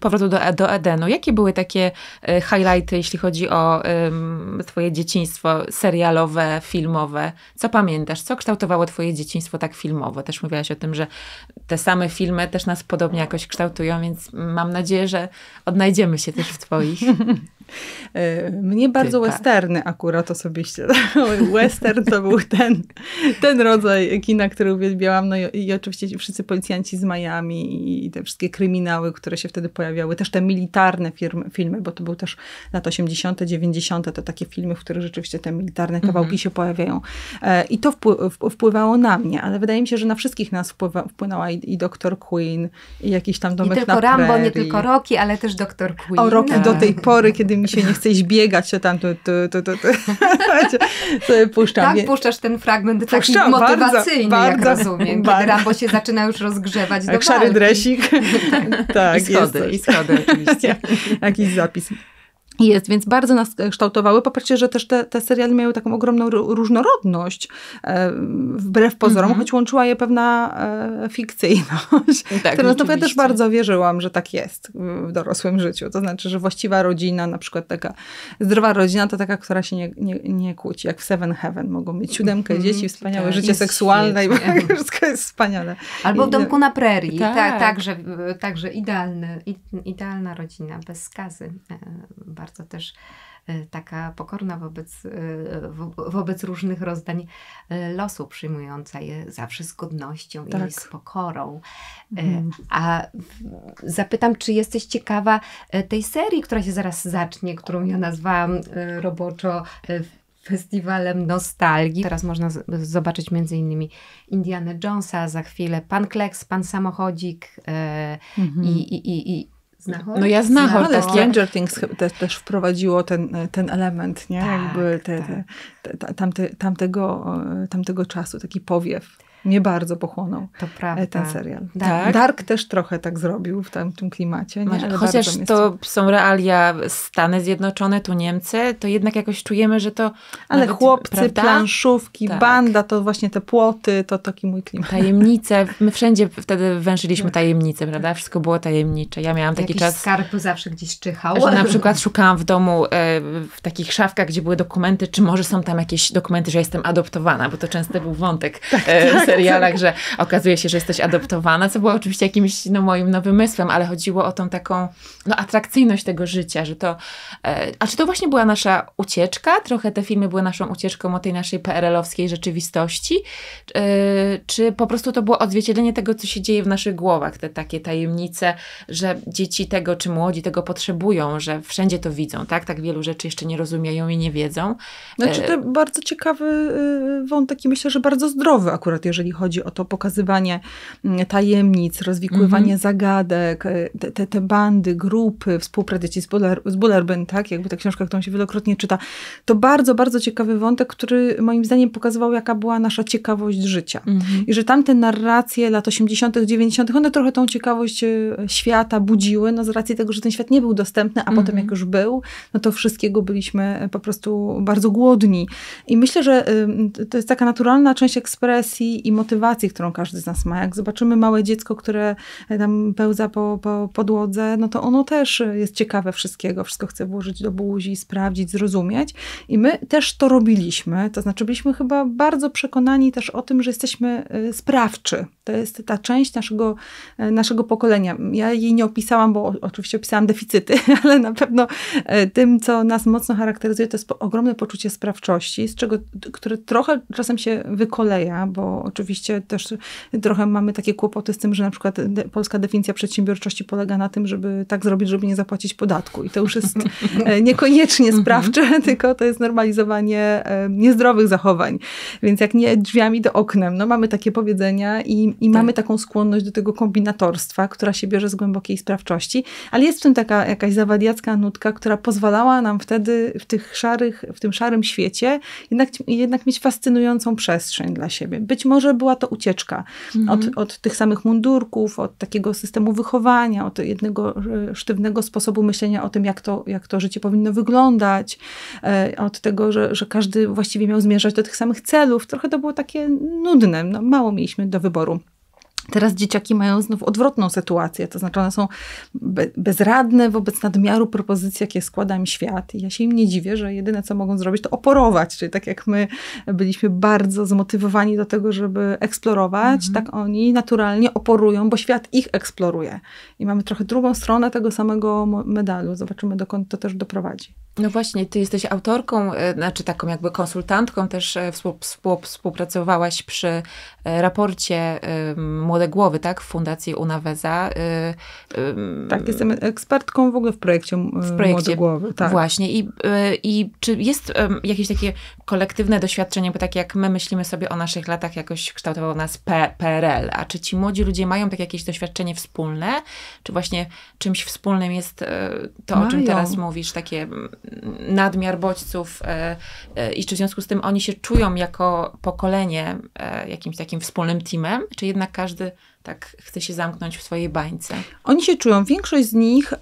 powrotu do, e-, do Edenu, jakie były takie y, highlighty, jeśli chodzi o y, twoje dzieciństwo serialowe, filmowe? Co pamiętasz? Co kształtowało twoje dzieciństwo tak filmowo? Też mówiłaś o tym, że te same filmy też nas podobnie jakoś kształtują, więc mam nadzieję, że odnajdziemy się też w twoich. E, mnie bardzo Ty, tak. westerny akurat osobiście. Western to był ten, ten rodzaj kina, który uwielbiałam. No i, i oczywiście wszyscy policjanci z Miami i, te wszystkie kryminały, które się wtedy pojawiały. Też te militarne firmy, filmy, bo to był też lat 80., 90., to takie filmy, w których rzeczywiście te militarne mhm. kawałki się pojawiają. E, I to wpływało na mnie, ale wydaje mi się, że na wszystkich nas wpływa, wpłynęła i, i Dr. Queen, i jakiś tam domek nie tylko Rambo, prairie. nie tylko Rocky, ale też Dr. Queen. O Rocky tak. do tej pory, kiedy mi się nie chce iść biegać, to tam, to, to, to, to, sobie puszczam. Tak, puszczasz ten fragment Puszczam, taki motywacyjny, bardzo, jak rozumiem, bardzo. kiedy Rambo się zaczyna już rozgrzewać do szary dresik. tak, I schody, jest i schody oczywiście. Jakiś zapis jest, więc bardzo nas kształtowały. Popatrzcie, że też te, te serialy miały taką ogromną różnorodność, e, wbrew pozorom, mm -hmm. choć łączyła je pewna e, fikcyjność. Tak, Teraz to ja też bardzo wierzyłam, że tak jest w dorosłym życiu. To znaczy, że właściwa rodzina, na przykład taka zdrowa rodzina, to taka, która się nie, nie, nie kłóci, jak w Seven Heaven. Mogą mieć siódemkę mm -hmm, dzieci, wspaniałe tak, życie seksualne i wszystko jest wspaniale. Albo w domku na prerii. Tak. Ta, także, także idealny, idealna rodzina, bez skazy. E, bardzo też e, taka pokorna wobec, e, wobec różnych rozdań e, losu, przyjmująca je zawsze z godnością tak. i z pokorą. Mhm. A zapytam, czy jesteś ciekawa tej serii, która się zaraz zacznie, którą ja nazwałam roboczo festiwalem nostalgii. Teraz można zobaczyć między innymi Indiana Jonesa, za chwilę Pan Kleks, Pan Samochodzik mhm. i, i, i, Znachor? No ja Znachor. No, ale tak. Stranger Things też, też wprowadziło ten, ten element, nie? Tak, Jakby te, tak. te, te, tamte, tamtego, tamtego czasu, taki powiew mnie bardzo pochłonął e, to prawda. ten serial. Tak. tak? Dark też trochę tak zrobił w tamtym klimacie. Nie? Chociaż to są realia Stany Zjednoczone, tu Niemcy, to jednak jakoś czujemy, że to... Ale nawet, chłopcy, prawda? planszówki, tak. banda, to właśnie te płoty, to taki mój klimat. Tajemnice, my wszędzie wtedy wężyliśmy tak. tajemnice, prawda? Wszystko było tajemnicze. Ja miałam taki Jakiś czas... skarb zawsze gdzieś czyhał. Że na przykład szukałam w domu e, w takich szafkach, gdzie były dokumenty, czy może są tam jakieś dokumenty, że jestem adoptowana, bo to często był wątek e, tak, tak serialach, że okazuje się, że jesteś adoptowana, co było oczywiście jakimś no, moim nowym wymysłem, ale chodziło o tą taką no, atrakcyjność tego życia, że to... E, a czy to właśnie była nasza ucieczka? Trochę te filmy były naszą ucieczką od tej naszej PRL-owskiej rzeczywistości? E, czy po prostu to było odzwierciedlenie tego, co się dzieje w naszych głowach, te takie tajemnice, że dzieci tego, czy młodzi tego potrzebują, że wszędzie to widzą, tak? Tak wielu rzeczy jeszcze nie rozumieją i nie wiedzą. Znaczy e, to bardzo ciekawy y, wątek i myślę, że bardzo zdrowy akurat, jeżeli jeżeli chodzi o to pokazywanie mm, tajemnic, rozwikływanie mm -hmm. zagadek, e, te, te, bandy, grupy, współpracy z, Buller, z Bullerbyn, tak? Jakby ta książka, którą się wielokrotnie czyta. To bardzo, bardzo ciekawy wątek, który moim zdaniem pokazywał, jaka była nasza ciekawość życia. Mm -hmm. I że tamte narracje lat 80., 90., one trochę tą ciekawość e, świata budziły, no z racji tego, że ten świat nie był dostępny, a mm -hmm. potem mhm. jak już był, no to wszystkiego byliśmy e, po prostu bardzo głodni. I myślę, że to jest taka naturalna część ekspresji i, motywacji, którą każdy z nas ma. Jak zobaczymy małe dziecko, które e, tam pełza po, po podłodze, no to ono też jest ciekawe wszystkiego, wszystko chce włożyć do buzi, sprawdzić, zrozumieć. I my też to robiliśmy, to znaczy byliśmy chyba bardzo przekonani też o tym, że jesteśmy e, sprawczy, to jest ta część naszego, e, naszego pokolenia. Ja jej nie opisałam, bo oczywiście opisałam deficyty, ale na pewno e, tym, co nas mocno charakteryzuje, to jest ogromne poczucie sprawczości, z czego, które trochę czasem się wykoleja, bo oczywiście też trochę mamy takie kłopoty z tym, że na przykład polska definicja przedsiębiorczości polega na tym, żeby tak zrobić, żeby nie zapłacić podatku. I to już jest e, niekoniecznie mhm. sprawcze, tylko to jest normalizowanie niezdrowych zachowań. Więc jak nie drzwiami, to oknem. No mamy takie powiedzenia i i tak. mamy taką skłonność do tego kombinatorstwa, która się bierze z głębokiej sprawczości, ale jest w tym taka jakaś zawadiacka nutka, która pozwalała nam wtedy w, tych szarych, w tym szarym świecie jednak, jednak mieć fascynującą przestrzeń dla siebie. Być może była to ucieczka mhm. od, od tych samych mundurków, od takiego systemu wychowania, od jednego e, sztywnego sposobu myślenia o tym, jak to, jak to życie powinno wyglądać, e, od tego, że, że każdy właściwie miał zmierzać do tych samych celów. Trochę to było takie nudne, no, mało mieliśmy do wyboru. Teraz dzieciaki mają znów odwrotną sytuację, to znaczy one są bezradne wobec nadmiaru propozycji, jakie składa im świat. I ja się im nie dziwię, że jedyne, co mogą zrobić, to oporować. Czyli tak jak my byliśmy bardzo zmotywowani do tego, żeby eksplorować, mhm. tak oni naturalnie oporują, bo świat ich eksploruje. I mamy trochę drugą stronę tego samego medalu. Zobaczymy, dokąd to też doprowadzi. No właśnie, ty jesteś autorką, e, znaczy taką jakby konsultantką, też e, współ, współ, współpracowałaś przy E, raporcie e, Młode Głowy, tak, w Fundacji Unaweza. E, tak, jestem ekspertką w ogóle w projekcie, w projekcie Młode Głowy. Tak. Właśnie. I, I czy jest jakieś takie kolektywne doświadczenie, bo tak jak my myślimy sobie o naszych latach, jakoś kształtował nas P PRL. A czy ci młodzi ludzie mają tak jakieś doświadczenie wspólne? Czy właśnie czymś wspólnym jest e, to, mają. o czym teraz mówisz, takie mm, nadmiar bodźców e, e, i czy w związku z tym oni się czują jako pokolenie jakimś takim wspólnym teamem, czy jednak każdy tak chce się zamknąć w swojej bańce? Oni się czują. Większość z nich,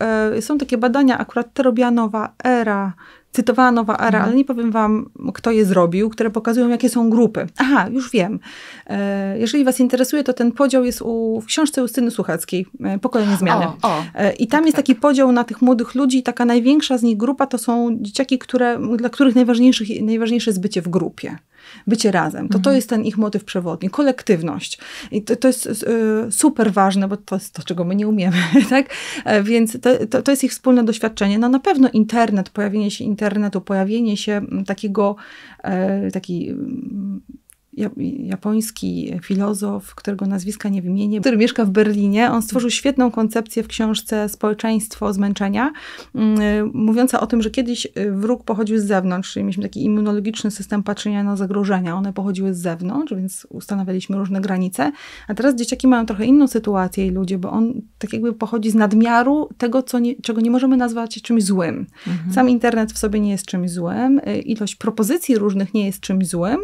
są takie badania, akurat terobianowa era, cytowała Nowa Era, mhm. ale nie powiem wam, kto je zrobił, które pokazują, jakie są grupy. Aha, już wiem. E, jeżeli was interesuje, to ten podział jest u, w książce Justyny Słuchackiej, e, Pokolenie Zmiany. O, o. E, I tam tak, jest tak. taki tak. podział na tych młodych ludzi i taka największa z nich grupa to są dzieciaki, które, dla których najważniejsze, jest bycie w grupie bycie razem. To mhm. to jest ten ich motyw przewodni, kolektywność. I to, to jest y, super ważne, bo to jest to, czego my nie umiemy, tak? E, więc to, to, to jest ich wspólne doświadczenie. No na pewno internet, pojawienie się internetu, pojawienie się mm, takiego, y, japoński filozof, którego nazwiska nie wymienię, który mieszka w Berlinie. On stworzył świetną koncepcję w książce Społeczeństwo zmęczenia, mm, mówiąca o tym, że kiedyś y, wróg pochodził z zewnątrz, czyli mieliśmy taki immunologiczny system patrzenia na zagrożenia. One pochodziły z zewnątrz, więc ustanawialiśmy różne granice. A teraz dzieciaki mają trochę inną sytuację i ludzie, bo on tak jakby pochodzi z nadmiaru tego, co nie, czego nie możemy nazwać czymś złym. Mhm. Sam internet w sobie nie jest czymś złym, y, ilość propozycji różnych nie jest czymś złym.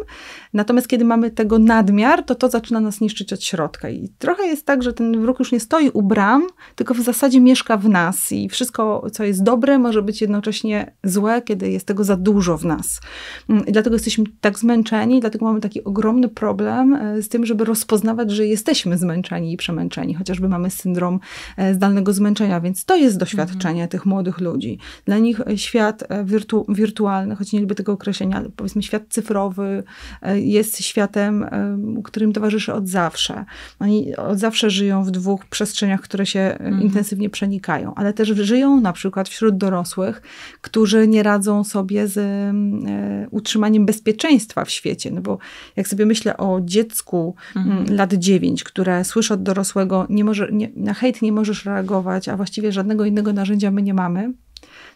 Natomiast kiedy kiedy mamy tego nadmiar, to to zaczyna nas niszczyć od środka. I trochę jest tak, że ten wróg już nie stoi u bram, tylko w zasadzie mieszka w nas i wszystko, co jest dobre, może być jednocześnie złe, kiedy jest tego za dużo w nas. Mm, I dlatego jesteśmy tak zmęczeni, dlatego mamy taki ogromny problem e, z tym, żeby rozpoznawać, że jesteśmy zmęczeni i przemęczeni, chociażby mamy syndrom e, zdalnego zmęczenia, więc to jest doświadczenie mhm. tych młodych ludzi. Dla nich e, świat wirtu wirtualny, choć nie lubię tego określenia, ale powiedzmy świat cyfrowy jest światem, którym towarzyszy od zawsze. Oni od zawsze żyją w dwóch przestrzeniach, które się mhm. intensywnie przenikają, ale też żyją na przykład wśród dorosłych, którzy nie radzą sobie z e, utrzymaniem bezpieczeństwa w świecie. No bo jak sobie myślę o dziecku mhm. lat 9, które słyszy od dorosłego, nie może, nie, na hejt nie możesz reagować, a właściwie żadnego innego narzędzia my nie mamy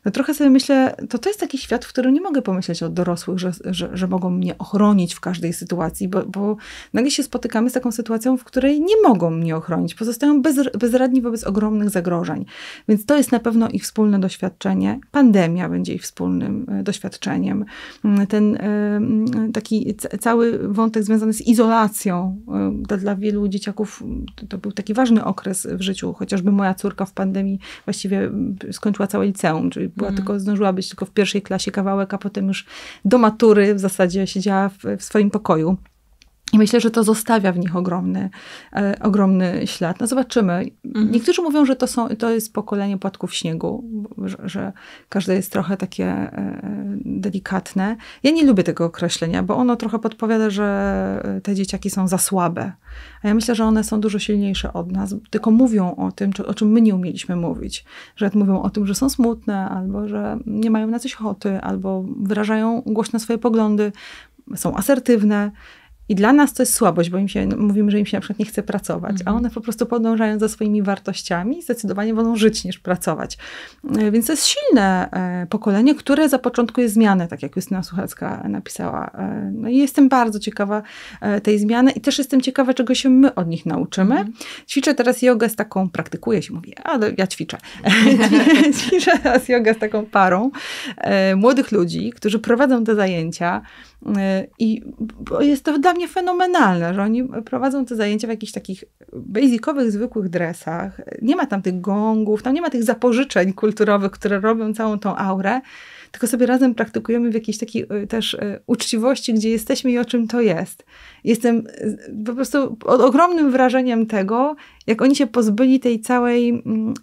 no trochę sobie myślę, to to jest taki świat, w którym nie mogę pomyśleć o dorosłych, że, że, że mogą mnie ochronić w każdej sytuacji, bo, bo nagle się spotykamy z taką sytuacją, w której nie mogą mnie ochronić, pozostają bez, bezradni wobec ogromnych zagrożeń. Więc to jest na pewno ich wspólne doświadczenie. Pandemia będzie ich wspólnym e, doświadczeniem. Mm, ten e, mm, taki cały wątek związany z izolacją to e, dla wielu dzieciaków to był taki ważny okres w życiu. Chociażby moja córka w pandemii właściwie mm, skończyła całe liceum, czyli była mm. tylko, zdążyła być tylko w pierwszej klasie kawałek, a potem już do matury w zasadzie siedziała w, w swoim pokoju. I myślę, że to zostawia w nich ogromny, e, ogromny ślad. No zobaczymy. Mhm. Niektórzy mówią, że to, są, to jest pokolenie płatków śniegu, że, że każde jest trochę takie e, delikatne. Ja nie lubię tego określenia, bo ono trochę podpowiada, że te dzieciaki są za słabe. A ja myślę, że one są dużo silniejsze od nas, tylko mówią o tym, czy, o czym my nie umieliśmy mówić. Że mówią o tym, że są smutne, albo że nie mają na coś ochoty, albo wyrażają głośno swoje poglądy, są asertywne. I dla nas to jest słabość, bo im się, no, mówimy, że im się na przykład nie chce pracować, mhm. a one po prostu podążają za swoimi wartościami i zdecydowanie wolą żyć niż pracować. E, więc to jest silne e, pokolenie, które zapoczątkuje zmianę, tak jak Justyna Suchacka napisała. E, no i jestem bardzo ciekawa tej zmiany i też jestem ciekawa, czego się my od nich nauczymy. Mhm. Ćwiczę teraz jogę z taką, praktykuję się, mówię, ale ja ćwiczę. ćwiczę teraz jogę z taką parą młodych ludzi, którzy prowadzą te zajęcia. I jest to dla mnie fenomenalne, że oni prowadzą te zajęcia w jakichś takich basicowych, zwykłych dresach. Nie ma tam tych gongów, tam nie ma tych zapożyczeń kulturowych, które robią całą tą aurę, tylko sobie razem praktykujemy w jakiejś takiej y, też y, uczciwości, gdzie jesteśmy i o czym to jest. Jestem y, po prostu ogromnym wrażeniem tego, jak oni się pozbyli tej całej mm,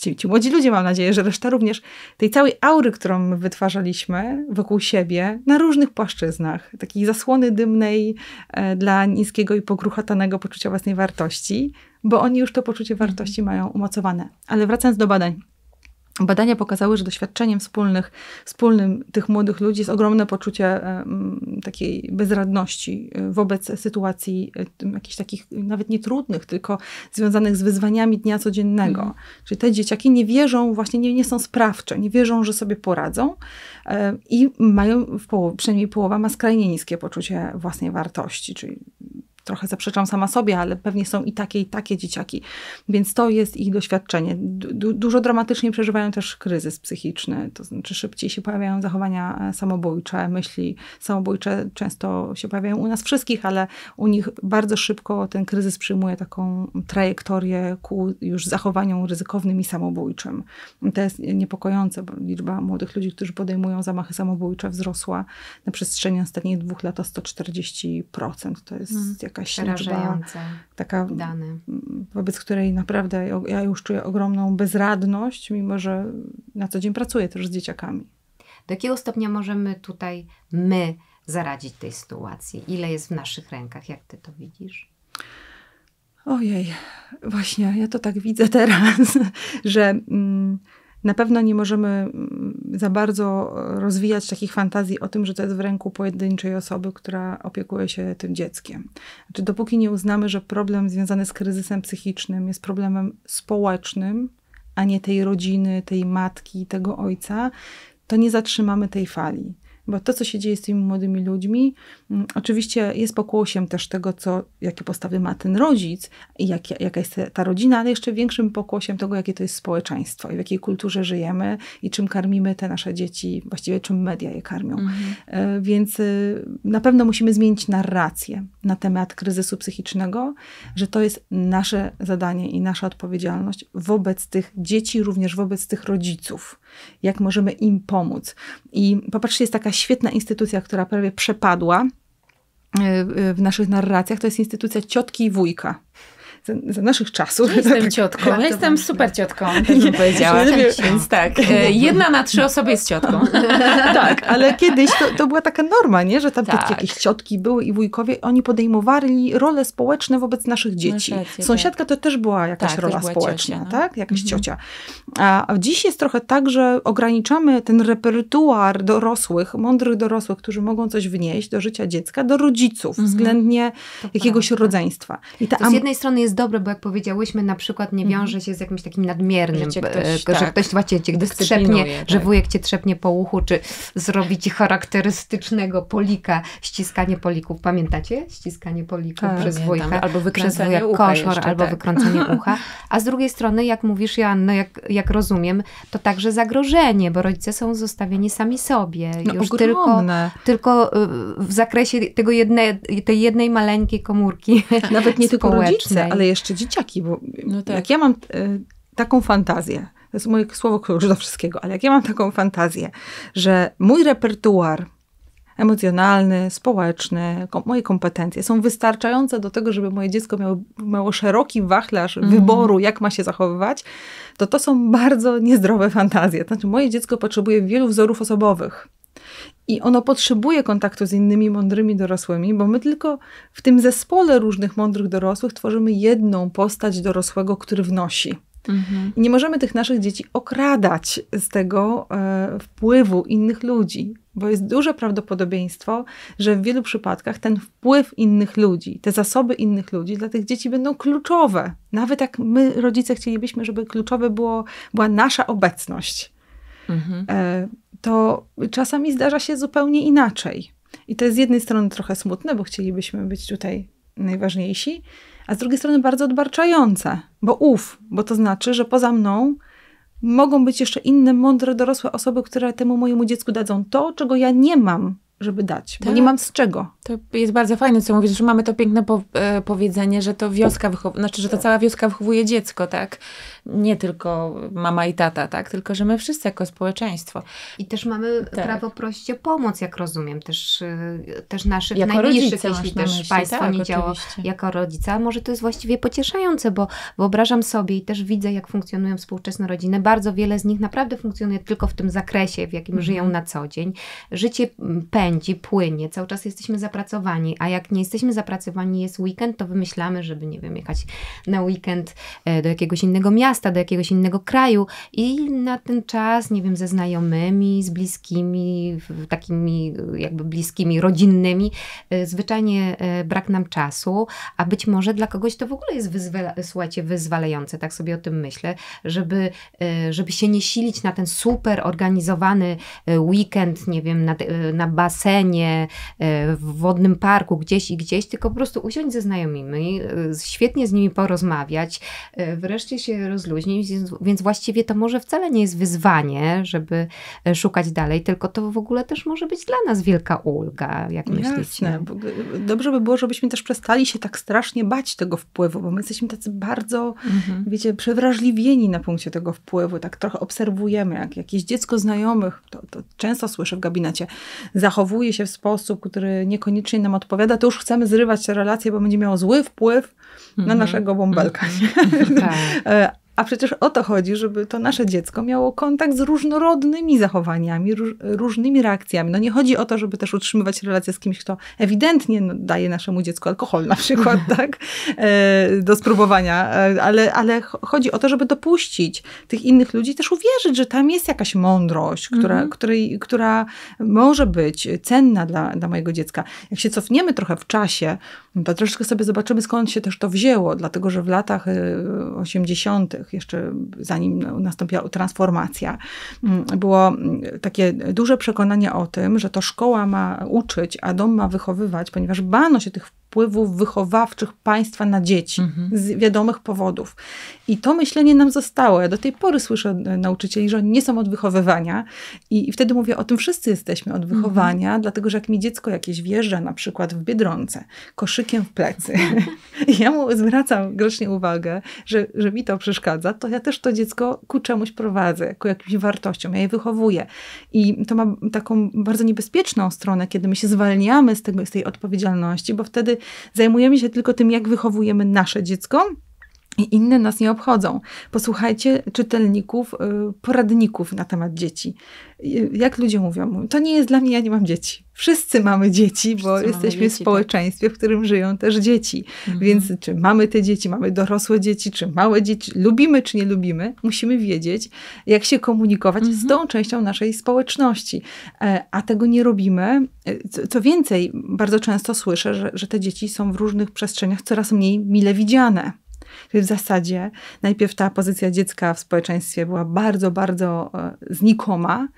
ci, ci młodzi ludzie, mam nadzieję, że reszta również, tej całej aury, którą my wytwarzaliśmy wokół siebie na różnych płaszczyznach, takiej zasłony dymnej e, dla niskiego i pogruchotanego poczucia własnej wartości, bo oni już to poczucie wartości mhm. mają umocowane. Ale wracając do badań. Badania pokazały, że doświadczeniem wspólnych, wspólnym tych młodych ludzi jest ogromne poczucie takiej bezradności e, wobec sytuacji e, jakichś takich nawet nie trudnych, tylko związanych z wyzwaniami dnia codziennego. Mhm. Czyli te dzieciaki nie wierzą, właśnie nie, nie są sprawcze, nie wierzą, że sobie poradzą e, i mają, w połowie, przynajmniej połowa ma skrajnie niskie poczucie własnej wartości, czyli trochę zaprzeczam sama sobie, ale pewnie są i takie, i takie dzieciaki. Więc to jest ich doświadczenie. Du dużo dramatycznie przeżywają też kryzys psychiczny, to znaczy szybciej się pojawiają zachowania e, samobójcze, myśli samobójcze często się pojawiają u nas wszystkich, ale u nich bardzo szybko ten kryzys przyjmuje taką trajektorię ku już zachowaniom ryzykownym i samobójczym. To jest niepokojące, bo liczba młodych ludzi, którzy podejmują zamachy samobójcze wzrosła na przestrzeni ostatnich dwóch lat o 140%. To jest mm jakaś liczba, taka, dane. wobec której naprawdę ja już czuję ogromną bezradność, mimo że na co dzień pracuję też z dzieciakami. Do jakiego stopnia możemy tutaj my zaradzić tej sytuacji? Ile jest w naszych rękach? Jak ty to widzisz? Ojej, właśnie, ja to tak widzę teraz, że. Mm, na pewno nie możemy mm, za bardzo rozwijać takich fantazji o tym, że to jest w ręku pojedynczej osoby, która opiekuje się tym dzieckiem. Znaczy, dopóki nie uznamy, że problem związany z kryzysem psychicznym jest problemem społecznym, a nie tej rodziny, tej matki, tego ojca, to nie zatrzymamy tej fali. Bo to, co się dzieje z tymi młodymi ludźmi, mm, oczywiście jest pokłosiem też tego, co, jakie postawy ma ten rodzic i jak, jaka jest ta rodzina, ale jeszcze większym pokłosiem tego, jakie to jest społeczeństwo i w jakiej kulturze żyjemy i czym karmimy te nasze dzieci, właściwie czym media je karmią. Mhm. E, więc y, na pewno musimy zmienić narrację na temat kryzysu psychicznego, że to jest nasze zadanie i nasza odpowiedzialność wobec tych dzieci, również wobec tych rodziców jak możemy im pomóc. I popatrzcie, jest taka świetna instytucja, która prawie przepadła e, e, w naszych narracjach, to jest instytucja ciotki i wujka za, za naszych czasów. Ja jestem tak. ciotką, ja jestem super ciotką, też tak bym powiedziała. Nie, Więc tak, e, jedna na trzy osoby jest ciotką. tak, ale kiedyś to, to była taka norma, nie? że tam tak. jakieś ciotki były i wujkowie, oni podejmowali role społeczne wobec naszych dzieci. Rację, tak. Sąsiadka to też była jakaś tak, rola była społeczna, ciocia, no. tak? Jakaś mhm. ciocia. A, a dziś jest trochę tak, że ograniczamy ten repertuar dorosłych, mądrych dorosłych, którzy mogą coś wnieść do życia dziecka, do rodziców, mhm. względnie to jakiegoś prawda. rodzeństwa. I ta to z jednej strony jest jest dobre, bo jak powiedziałyśmy, na przykład nie mhm. wiąże się z jakimś takim nadmiernym, że, e, ktoś, e, tak że tak, ktoś właśnie cię gdy strzepnie, tak. że wujek cię trzepnie po uchu, czy zrobi ci charakterystycznego polika, ściskanie polików. Pamiętacie? Ściskanie polików A, tak, przez wujka. Albo wykręcenie ucha koszor, jeszcze, albo tak. wykręcenie ucha. A z drugiej strony, jak mówisz Joanno, jak, jak rozumiem, to także zagrożenie, bo rodzice są zostawieni sami sobie. No, Już tylko, tylko y, w zakresie tego jedne, tej jednej maleńkiej komórki Nawet nie tylko rodzice, ale ale jeszcze dzieciaki, bo no tak. jak ja mam e, taką fantazję, to jest moje słowo klucz do wszystkiego, ale jak ja mam taką fantazję, że mój repertuar emocjonalny, społeczny, kom moje kompetencje są wystarczające do tego, żeby moje dziecko miało, miało szeroki wachlarz mm. wyboru, jak ma się zachowywać, to to są bardzo niezdrowe fantazje. To znaczy, moje dziecko potrzebuje wielu wzorów osobowych i ono potrzebuje kontaktu z innymi mądrymi dorosłymi, bo my tylko w tym zespole różnych mądrych dorosłych tworzymy jedną postać dorosłego, który wnosi. Mhm. I nie możemy tych naszych dzieci okradać z tego e, wpływu innych ludzi, bo jest duże prawdopodobieństwo, że w wielu przypadkach ten wpływ innych ludzi, te zasoby innych ludzi dla tych dzieci będą kluczowe. Nawet jak my, rodzice, chcielibyśmy, żeby kluczowe było, była nasza obecność. Mhm. E, to czasami zdarza się zupełnie inaczej. I to jest z jednej strony trochę smutne, bo chcielibyśmy być tutaj najważniejsi, a z drugiej strony bardzo odbarczające, bo ów, bo to znaczy, że poza mną mogą być jeszcze inne mądre, dorosłe osoby, które temu mojemu dziecku dadzą to, czego ja nie mam, żeby dać, tak. bo nie mam z czego. To jest bardzo fajne, co mówisz, że mamy to piękne po, e, powiedzenie, że to wioska wychowuje, znaczy, że to tak. cała wioska wychowuje dziecko, tak? nie tylko mama i tata, tak? Tylko, że my wszyscy jako społeczeństwo. I też mamy tak. prawo prosić o pomoc, jak rozumiem, też, y, też naszych jako najbliższych, jeśli też myśli, państwo tak, nie działa jako rodzica. Może to jest właściwie pocieszające, bo wyobrażam sobie i też widzę, jak funkcjonują współczesne rodziny. Bardzo wiele z nich naprawdę funkcjonuje tylko w tym zakresie, w jakim żyją mhm. na co dzień. Życie mm, pędzi, płynie, cały czas jesteśmy zapracowani, a jak nie jesteśmy zapracowani, jest weekend, to wymyślamy, żeby, nie wiem, jechać na weekend e, do jakiegoś innego miasta, miasta, do jakiegoś innego kraju i na ten czas, nie wiem, ze znajomymi, z bliskimi, takimi jakby bliskimi, rodzinnymi, e, zwyczajnie e, brak nam czasu, a być może dla kogoś to w ogóle jest wyzwala, słuchajcie, wyzwalające, tak sobie o tym myślę, żeby, e, żeby się nie silić na ten super organizowany weekend, nie wiem, na, na basenie, w wodnym parku, gdzieś i gdzieś, tylko po prostu usiąść ze znajomymi, świetnie z nimi porozmawiać, wreszcie się rozumieć, rozluźnić, więc właściwie to może wcale nie jest wyzwanie, żeby e, szukać dalej, tylko to w ogóle też może być dla nas wielka ulga, jak myślicie. E, dobrze by było, żebyśmy też przestali się tak strasznie bać tego wpływu, bo my jesteśmy tacy bardzo, mhm. wiecie, przewrażliwieni na punkcie tego wpływu, tak trochę obserwujemy, jak jakieś dziecko znajomych, to, to często słyszę w gabinecie, zachowuje się w sposób, który niekoniecznie nam odpowiada, to już chcemy zrywać relacje, bo będzie miało zły wpływ na mhm. naszego bąbelka. Mhm. tak. E, a przecież o to chodzi, żeby to nasze dziecko miało kontakt z różnorodnymi zachowaniami, róż, różnymi reakcjami. No nie chodzi o to, żeby też utrzymywać relację z kimś, kto ewidentnie no, daje naszemu dziecku alkohol na przykład, tak? E, do spróbowania, e, ale, ale chodzi o to, żeby dopuścić tych innych ludzi, też uwierzyć, że tam jest jakaś mądrość, która, mhm. której, która może być cenna dla, dla mojego dziecka. Jak się cofniemy trochę w czasie, to troszeczkę sobie zobaczymy, skąd się też to wzięło, dlatego że w latach 80., y, jeszcze zanim nastąpiła transformacja, mm, było mm, takie duże przekonanie o tym, że to szkoła ma uczyć, a dom ma wychowywać, ponieważ bano się tych wpływów wychowawczych państwa na dzieci mhm. z wiadomych powodów. I to myślenie nam zostało. Ja do tej pory słyszę od e, nauczycieli, że oni nie są od wychowywania. I, i wtedy mówię, o tym wszyscy jesteśmy od mhm. wychowania, mhm. dlatego że jak mi dziecko jakieś wjeżdża na przykład w Biedronce, koszykiem w plecy, i ja mu zwracam grzecznie uwagę, że, że mi to przeszkadza, to ja też to dziecko ku czemuś prowadzę, ku jakimś wartościom. Ja je wychowuję. I to ma taką bardzo niebezpieczną stronę, kiedy my się zwalniamy z, tego, z tej odpowiedzialności, bo wtedy zajmujemy się tylko tym, jak wychowujemy nasze dziecko, i inne nas nie obchodzą. Posłuchajcie czytelników, y, poradników na temat dzieci. Y, jak ludzie mówią, to nie jest dla mnie, ja nie mam dzieci. Wszyscy mamy dzieci, bo jesteśmy dzieci, w tak. społeczeństwie, tak. w którym żyją też dzieci. Mhm. Więc czy mamy te dzieci, mamy dorosłe dzieci, czy małe dzieci, lubimy czy nie lubimy, musimy wiedzieć, jak się komunikować mhm. z tą częścią naszej społeczności. E, a tego nie robimy. E, co więcej, bardzo często słyszę, że, że te dzieci są w różnych przestrzeniach coraz mniej mile widziane w zasadzie najpierw ta pozycja dziecka w społeczeństwie była bardzo, bardzo e, znikoma.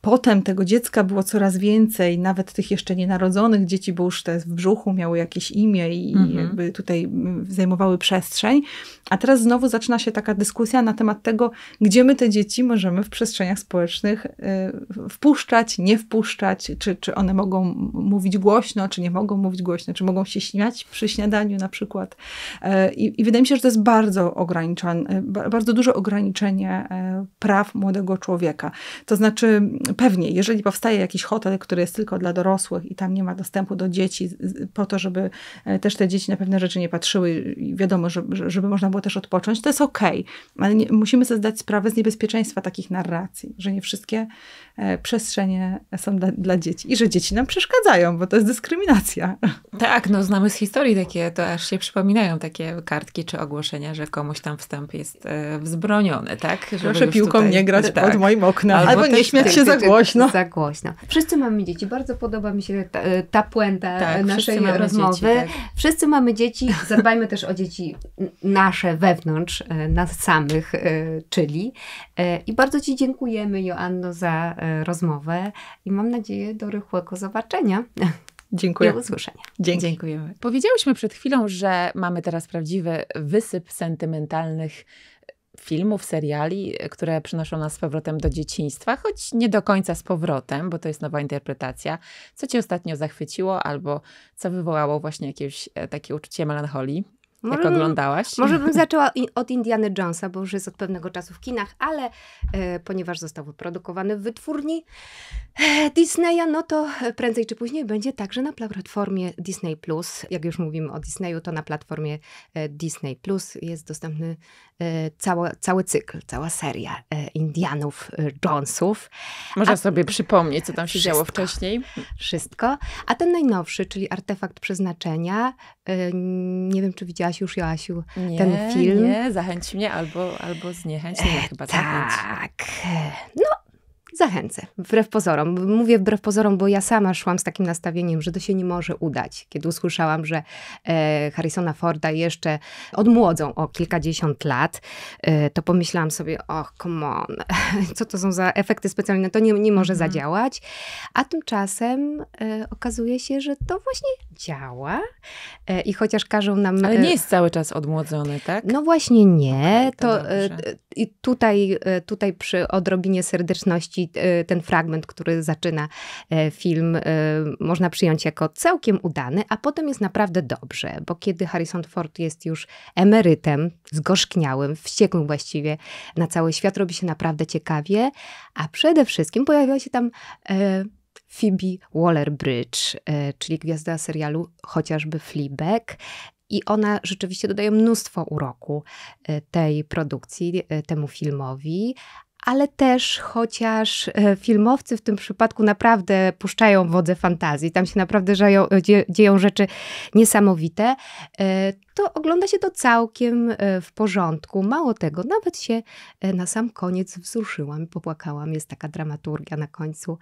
Potem tego dziecka było coraz więcej, nawet tych jeszcze nienarodzonych dzieci, bo już te w brzuchu miały jakieś imię i mhm. jakby tutaj zajmowały przestrzeń. A teraz znowu zaczyna się taka dyskusja na temat tego, gdzie my te dzieci możemy w przestrzeniach społecznych e, wpuszczać, nie wpuszczać, czy, czy one mogą mówić głośno, czy nie mogą mówić głośno, czy mogą się śmiać przy śniadaniu na przykład. E, I, i wydaje mi się, że to jest bardzo ograniczone, e, bardzo duże ograniczenie e, praw młodego człowieka. To znaczy, pewnie, jeżeli powstaje jakiś hotel, który jest tylko dla dorosłych i tam nie ma dostępu do dzieci, po to, żeby e, też te dzieci na pewne rzeczy nie patrzyły i wiadomo, żeby, żeby można było też odpocząć, to jest okej, okay. ale nie, musimy sobie zdać sprawę z niebezpieczeństwa takich narracji, że nie wszystkie E, przestrzenie są dla, dla, dzieci i że dzieci nam przeszkadzają, bo to jest dyskryminacja. Tak, no znamy z historii takie, to aż się przypominają takie kartki czy ogłoszenia, że komuś tam wstęp jest e, wzbroniony, tak? Żeby Proszę piłką tutaj... nie grać tak. pod moim oknem, albo, albo nie śmiać się za głośno. Za głośno. Wszyscy mamy dzieci, bardzo podoba mi się ta, e, ta puenta tak, naszej wszyscy rozmowy. Dzieci, tak. Wszyscy mamy dzieci, zadbajmy też o dzieci nasze wewnątrz, e, nas samych, czyli i bardzo Ci dziękujemy Joanno za E, rozmowę i mam nadzieję do rychłego zobaczenia. Dziękuję. Do usłyszenia. Dzięki. Dziękujemy. Powiedziałyśmy przed chwilą, że mamy teraz prawdziwy wysyp sentymentalnych filmów, seriali, które przynoszą nas z powrotem do dzieciństwa, choć nie do końca z powrotem, bo to jest nowa interpretacja. Co Cię ostatnio zachwyciło albo co wywołało właśnie jakieś e, takie uczucie melancholii? Może jak oglądałaś? Bym, może bym zaczęła od Indiana Jonesa, bo już jest od pewnego czasu w kinach, ale e, ponieważ został wyprodukowany w wytwórni e, Disneya, no to prędzej czy później będzie także na platformie Disney+. Plus. Jak już mówimy o Disneyu, to na platformie e, Disney+. Plus jest dostępny E, cały, cały cykl, cała seria e, Indianów e, Jonesów. Można A, sobie przypomnieć, co tam się wszystko, działo wcześniej. Wszystko. A ten najnowszy, czyli Artefakt Przeznaczenia. Nie wiem, czy widziałaś już, Joasiu, nie, ten film. Nie, zachęć mnie albo, albo zniechęć mnie chyba. Tak. Zachęć. No zachęcę. Wbrew pozorom. Mówię wbrew pozorom, bo ja sama szłam z takim nastawieniem, że to się nie może udać. Kiedy usłyszałam, że e, Harrisona Forda jeszcze odmłodzą o kilkadziesiąt lat, e, to pomyślałam sobie, och, come on, co to są za efekty specjalne, to nie, nie może mhm. zadziałać. A tymczasem e, okazuje się, że to właśnie działa e, i chociaż każą nam... Ale nie e, jest cały czas odmłodzony, tak? No właśnie nie. Okay, to, to e, tutaj, tutaj przy odrobinie serdeczności E, ten fragment, który zaczyna e, film, e, można przyjąć jako całkiem udany, a potem jest naprawdę dobrze, bo kiedy Harrison Ford jest już emerytem, zgorzkniałym, wściekłym właściwie na cały świat, robi się naprawdę ciekawie, a przede wszystkim pojawia się tam Phoebe Waller-Bridge, czyli gwiazda serialu chociażby Fleabag. I ona rzeczywiście dodaje mnóstwo uroku tej produkcji, temu filmowi, ale też chociaż e, filmowcy w tym przypadku naprawdę puszczają wodze fantazji, tam się naprawdę e, dzieją rzeczy niesamowite, e, to ogląda się to całkiem e, w porządku. Mało tego, nawet się e, na sam koniec wzruszyłam, popłakałam. Jest taka dramaturgia na końcu.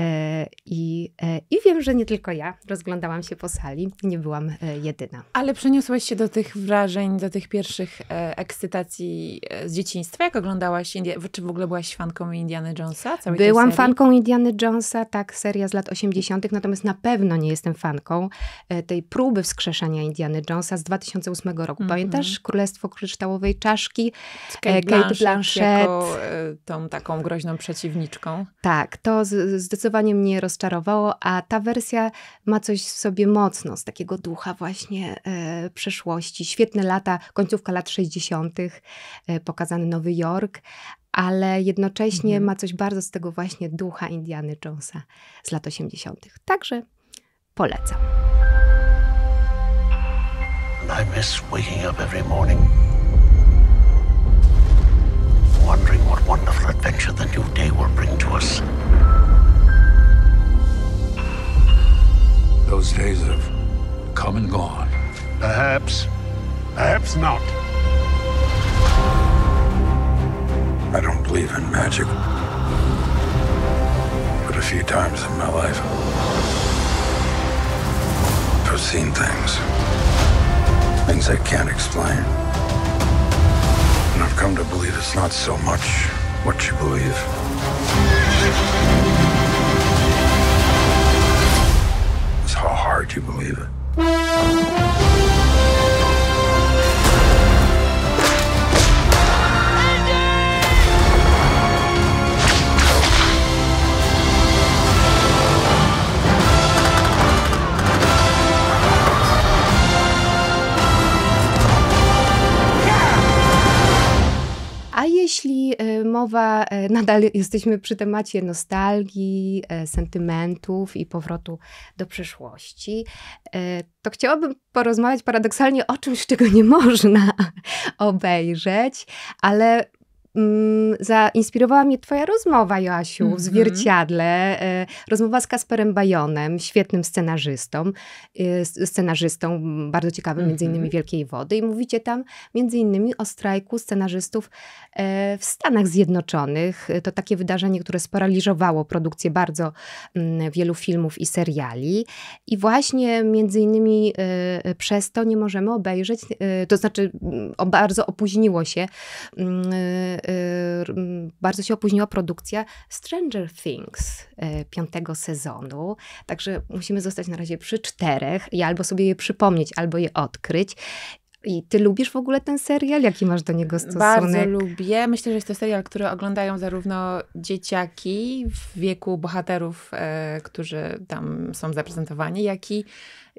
E, I, i wiem, że nie tylko ja rozglądałam się po sali, nie byłam jedyna. Ale przeniosłaś się do tych wrażeń, do tych pierwszych ekscytacji z dzieciństwa, jak oglądałaś, Indi- czy w ogóle byłaś fanką Indiana Jonesa? Byłam fanką Indiana Jonesa, tak, seria z lat 80., natomiast na pewno nie jestem fanką tej próby wskrzeszania Indiana Jonesa z 2000 2008 roku. Mm -hmm. Pamiętasz Królestwo Kryształowej Czaszki? Kate, e, Kate Blanchett. Jako, e, tą taką groźną przeciwniczką. Tak, to zdecydowanie mnie rozczarowało, a ta wersja ma coś w sobie mocno, z takiego ducha właśnie e, przeszłości. Świetne lata, końcówka lat 60., e, pokazany Nowy Jork, ale jednocześnie mm -hmm. ma coś bardzo z tego właśnie ducha Indiany Jonesa z lat 80. Także polecam. I miss waking up every morning, wondering what wonderful adventure the new day will bring to us. Those days have come and gone. Perhaps, perhaps not. I don't believe in magic, but a few times in my life, I've seen things. Things I can't explain. And I've come to believe it's not so much what you believe. It's how hard you believe it. A jeśli e, mowa, e, nadal jesteśmy przy temacie nostalgii, e, sentymentów i powrotu do przeszłości, to chciałabym porozmawiać paradoksalnie o czymś, czego nie można obejrzeć, ale Mm, zainspirowała mnie Twoja rozmowa, Joasiu, w mhm. zwierciadle. E, rozmowa z Kasperem Bajonem, świetnym scenarzystą, e, scenarzystą bardzo ciekawym, między mhm. innymi Wielkiej Wody. I mówicie tam między innymi o strajku scenarzystów e, w Stanach Zjednoczonych. To takie wydarzenie, które sparaliżowało produkcję bardzo mm, wielu filmów i seriali. I właśnie między innymi przez to nie możemy obejrzeć, to znaczy mm, bardzo opóźniło się Y, bardzo się opóźniła produkcja Stranger Things y, piątego sezonu, także musimy zostać na razie przy czterech i albo sobie je przypomnieć, albo je odkryć. I ty lubisz w ogóle ten serial? Jaki masz do niego stosunek? Bardzo lubię. Myślę, że jest to serial, który oglądają zarówno dzieciaki w wieku bohaterów, e, którzy tam są zaprezentowani, jak i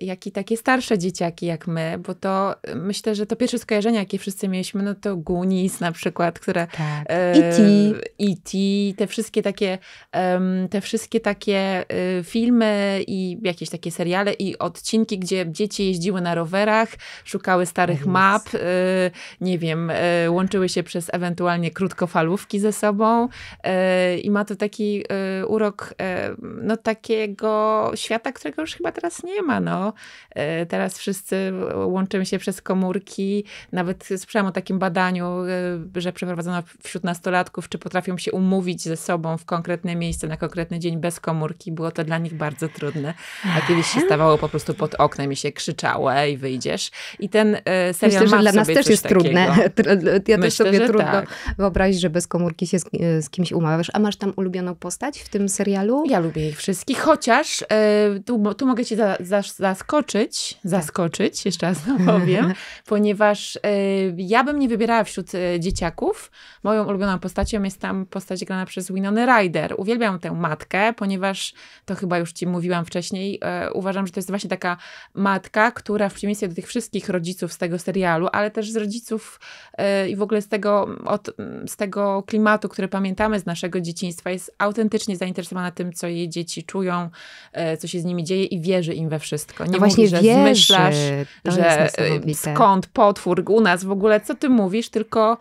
jak i takie starsze dzieciaki jak my, bo to y, myślę, że to pierwsze skojarzenia, jakie wszyscy mieliśmy, no to Goonies na przykład, które... Tak. E.T. E e te wszystkie takie, um, te wszystkie takie y, filmy i jakieś takie seriale i odcinki, gdzie dzieci jeździły na rowerach, szukały starych yes. Mhm. map, y, nie wiem, y, łączyły się przez ewentualnie krótkofalówki ze sobą i ma to taki urok no takiego świata, którego już chyba teraz nie ma, no. E, teraz wszyscy łączymy się przez komórki. Nawet słyszałam o takim badaniu, e, że przeprowadzono wśród nastolatków, czy potrafią się umówić ze sobą w konkretne miejsce na konkretny dzień bez komórki. Było to dla nich bardzo trudne. A kiedyś się stawało po prostu pod oknem i się krzyczało i wyjdziesz. I ten e, serial Myślę, że dla nas też jest takiego. trudne. Ja Myślę, też sobie trudno tak. wyobrazić, że bez komórki się z, z, kimś umawiasz. A masz tam ulubioną postać w tym serialu? Ja lubię ich wszystkich, chociaż tu, tu mogę ci za, za, za zaskoczyć, tak. zaskoczyć, jeszcze raz powiem, ponieważ y, ja bym nie wybierała wśród y, dzieciaków. Moją ulubioną postacią jest tam postać grana przez Winona Ryder. Uwielbiam tę matkę, ponieważ to chyba już ci mówiłam wcześniej. Y, uważam, że to jest właśnie taka matka, która w przeciwieństwie do tych wszystkich rodziców z tego serialu, ale też z rodziców i w ogóle z tego, od, z tego klimatu, który pamiętamy z naszego dzieciństwa, jest autentycznie zainteresowana tym, co jej dzieci czują, co się z nimi dzieje i wierzy im we wszystko wszystko. Nie no właśnie zmyślasz, że e, skąd potwór u nas w ogóle, co ty mówisz, tylko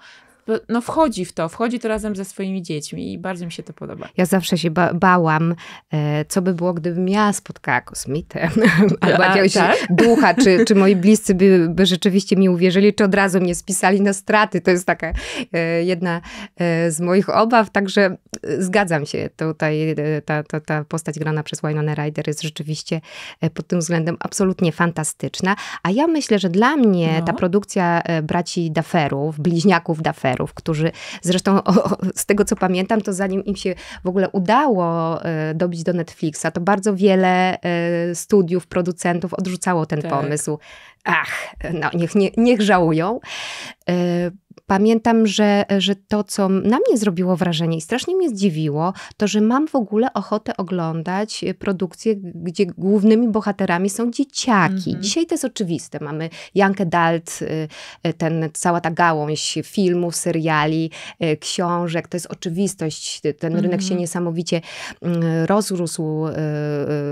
no wchodzi w to, wchodzi to razem ze swoimi dziećmi i bardzo mi się to podoba. Ja zawsze się ba bałam, e, co by było, gdybym ja spotkała kosmitę albo jakiegoś tak? ducha, czy, czy moi bliscy by, by rzeczywiście mi uwierzyli, czy od razu mnie spisali na straty. To jest taka e, jedna e, z moich obaw, także e, zgadzam się. Tutaj e, ta, ta, ta postać grana przez Wynonna Rider jest rzeczywiście e, pod tym względem absolutnie fantastyczna, a ja myślę, że dla mnie no. ta produkcja braci Daferów, bliźniaków Daferów, którzy zresztą o, z tego co pamiętam, to zanim im się w ogóle udało e, dobić do Netflixa, to bardzo wiele e, studiów, producentów odrzucało ten tak. pomysł ach, no niech, nie, niech żałują. E, pamiętam, że, że to, co na mnie zrobiło wrażenie i strasznie mnie zdziwiło, to, że mam w ogóle ochotę oglądać produkcje, gdzie głównymi bohaterami są dzieciaki. Mm -hmm. Dzisiaj to jest oczywiste. Mamy Jankę Dalt, y, y, ten, cała ta gałąź filmów, seriali, y, książek. To jest oczywistość. Ten rynek mm -hmm. się mhm. niesamowicie rozrósł.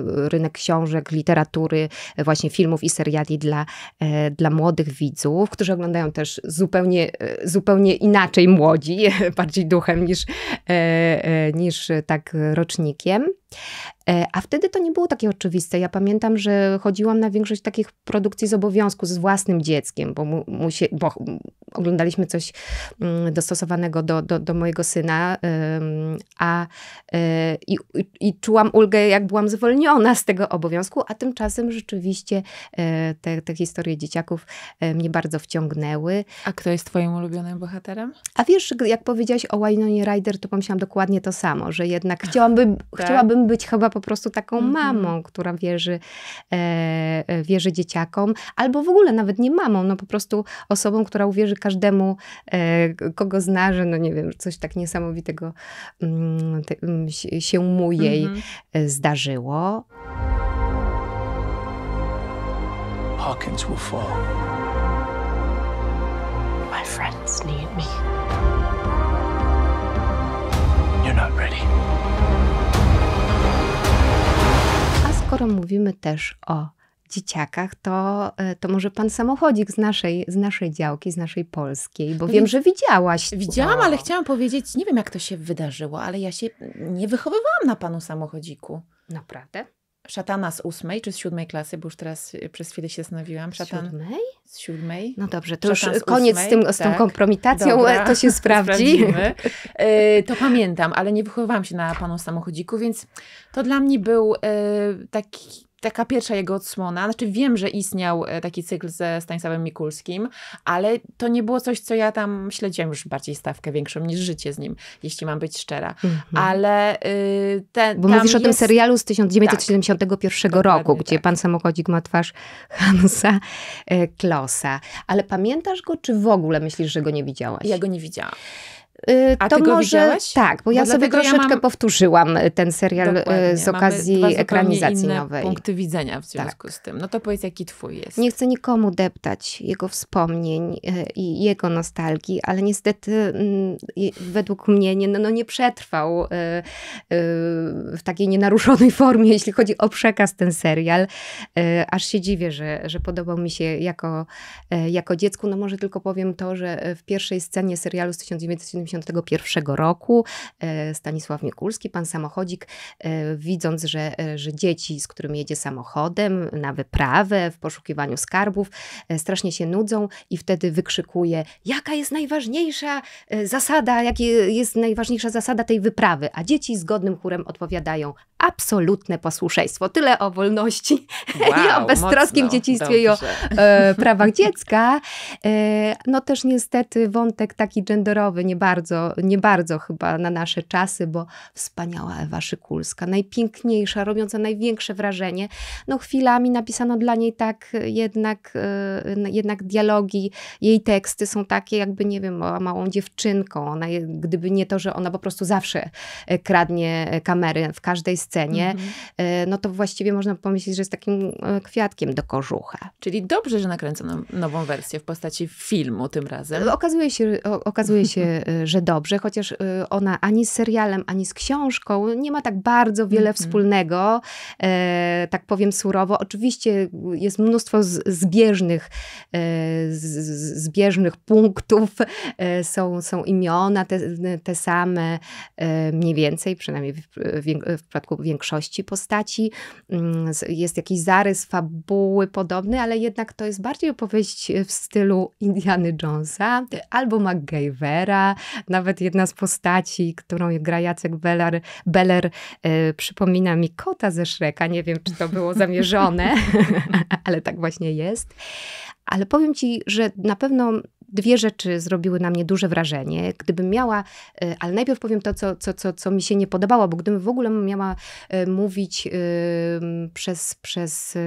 Rynek książek, literatury, właśnie filmów i seriali dla, E, dla młodych widzów, którzy oglądają też zupełnie, e, zupełnie inaczej młodzi, bardziej duchem niż, e, niż tak rocznikiem. E, a wtedy to nie było takie oczywiste. Ja pamiętam, że chodziłam na większość takich produkcji z obowiązku, z własnym dzieckiem, bo, mu, mu się, bo oglądaliśmy coś mm, dostosowanego do, do, do mojego syna, a, e, i, i, czułam ulgę, jak byłam zwolniona z tego obowiązku, a tymczasem rzeczywiście e, te, te historie dzieciaków mnie bardzo wciągnęły. A kto jest twoim ulubionym bohaterem? A wiesz, jak powiedziałaś o Wynoni Rider, to pomyślałam dokładnie to samo, że jednak chciałabym, tak? chciałabym chciałabym być chyba po prostu taką mhm. mamą, która wierzy, e, e, wierzy dzieciakom, albo w ogóle nawet nie mamą, no po prostu osobą, która uwierzy każdemu, e, kogo zna, że no nie wiem, coś tak niesamowitego mm, te, mm, się mu jej mhm. e, zdarzyło. Hawkins will fall. My friends need me. skoro mówimy też o dzieciakach, to, e, to może pan samochodzik z naszej, z naszej działki, z naszej polskiej, bo no wiem, więc, że widziałaś. Widziałam, ale chciałam powiedzieć, nie wiem jak to się wydarzyło, ale ja się nie wychowywałam na panu samochodziku. Naprawdę? szatana z ósmej czy z siódmej klasy, bo już teraz y, przez chwilę się zastanowiłam. Szatan... Z siódmej? Z siódmej. No dobrze, to Szatan już koniec z, tym, z tą tak. kompromitacją, Dobra, to się sprawdzi. E, to pamiętam, ale nie wychowywałam się na panu samochodziku, więc to dla mnie był e, taki taka pierwsza jego odsłona, znaczy wiem, że istniał e, taki cykl ze Stanisławem Mikulskim, ale to nie było coś, co ja tam śledziłam już bardziej stawkę większą niż życie z nim, jeśli mam być szczera. Mhm. Ale y, ten. Bo mówisz jest... o tym serialu z 1971 tak, roku, gdzie tak. pan samochodzik ma twarz Hansa e, Klosa. Ale pamiętasz go, czy w ogóle myślisz, że go nie widziałaś? Ja go nie widziałam. Y, A to może widziałeś? tak, bo ja sobie troszeczkę ja mam... powtórzyłam y, ten serial y, Dokładnie. z okazji Mamy ekranizacji nowej. punkty widzenia w tak. związku tak. z tym. No to powiedz, jaki twój jest. Nie chcę nikomu deptać jego wspomnień i jego nostalgii, ale niestety mm, według mnie nie, no, no nie przetrwał w takiej nienaruszonej formie, jeśli chodzi o przekaz ten serial. Aż się dziwię, że, że podobał mi się jako, jako dziecku. No może tylko powiem to, że w pierwszej scenie serialu z 1970 pierwszego roku e, Stanisław Mikulski, pan samochodzik, e, widząc, że, e, że dzieci, z którym jedzie samochodem na wyprawę w poszukiwaniu skarbów, strasznie się nudzą i wtedy wykrzykuje, jaka jest najważniejsza zasada, jakie jest najważniejsza zasada tej wyprawy, a dzieci zgodnym chórem odpowiadają absolutne posłuszeństwo. Tyle o wolności wow, i o beztroskim mocno, dzieciństwie dobrze. i o e, prawach dziecka. E, no też niestety wątek taki genderowy nie bardzo bardzo, nie bardzo chyba na nasze czasy, bo wspaniała Ewa Szykulska, najpiękniejsza, robiąca największe wrażenie. No chwilami napisano dla niej tak e, jednak, e, jednak dialogi, jej teksty są takie jakby, nie wiem, małą dziewczynką. Ona, gdyby nie to, że ona po prostu zawsze e, kradnie kamery w każdej scenie, mm -hmm. no to właściwie można pomyśleć, że jest takim kwiatkiem do kożucha. Czyli dobrze, że nakręcono nową wersję w postaci filmu tym razem. Okazuje się, okazuje się że dobrze, chociaż y, ona ani z serialem, ani z książką nie ma tak bardzo wiele mm -hmm. wspólnego, e, tak powiem surowo. Oczywiście jest mnóstwo zbieżnych, e, zbieżnych punktów, e, są, są imiona te, te same, mniej więcej, przynajmniej w, w przypadku większości postaci. Mm, jest jakiś zarys fabuły podobny, ale jednak to jest bardziej opowieść w stylu Indiana Jonesa albo MacGyvera, nawet jedna z postaci, którą gra Jacek Beller, Beller przypomina mi kota ze Szreka. Nie wiem, czy to było zamierzone, ale tak właśnie jest. Ale powiem ci, że na pewno dwie rzeczy zrobiły na mnie duże wrażenie. Gdybym miała, e, ale najpierw powiem to, co, co, co, co mi się nie podobało, bo gdybym w ogóle miała e, mówić e, przez, przez,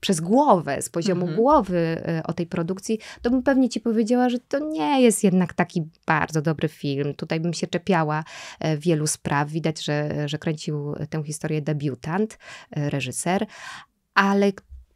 przez głowę, z poziomu mhm. głowy o tej produkcji, to bym pewnie ci powiedziała, że to nie jest jednak taki bardzo dobry film. Tutaj bym się czepiała wielu spraw. Widać, że, że kręcił tę historię debiutant, reżyser, ale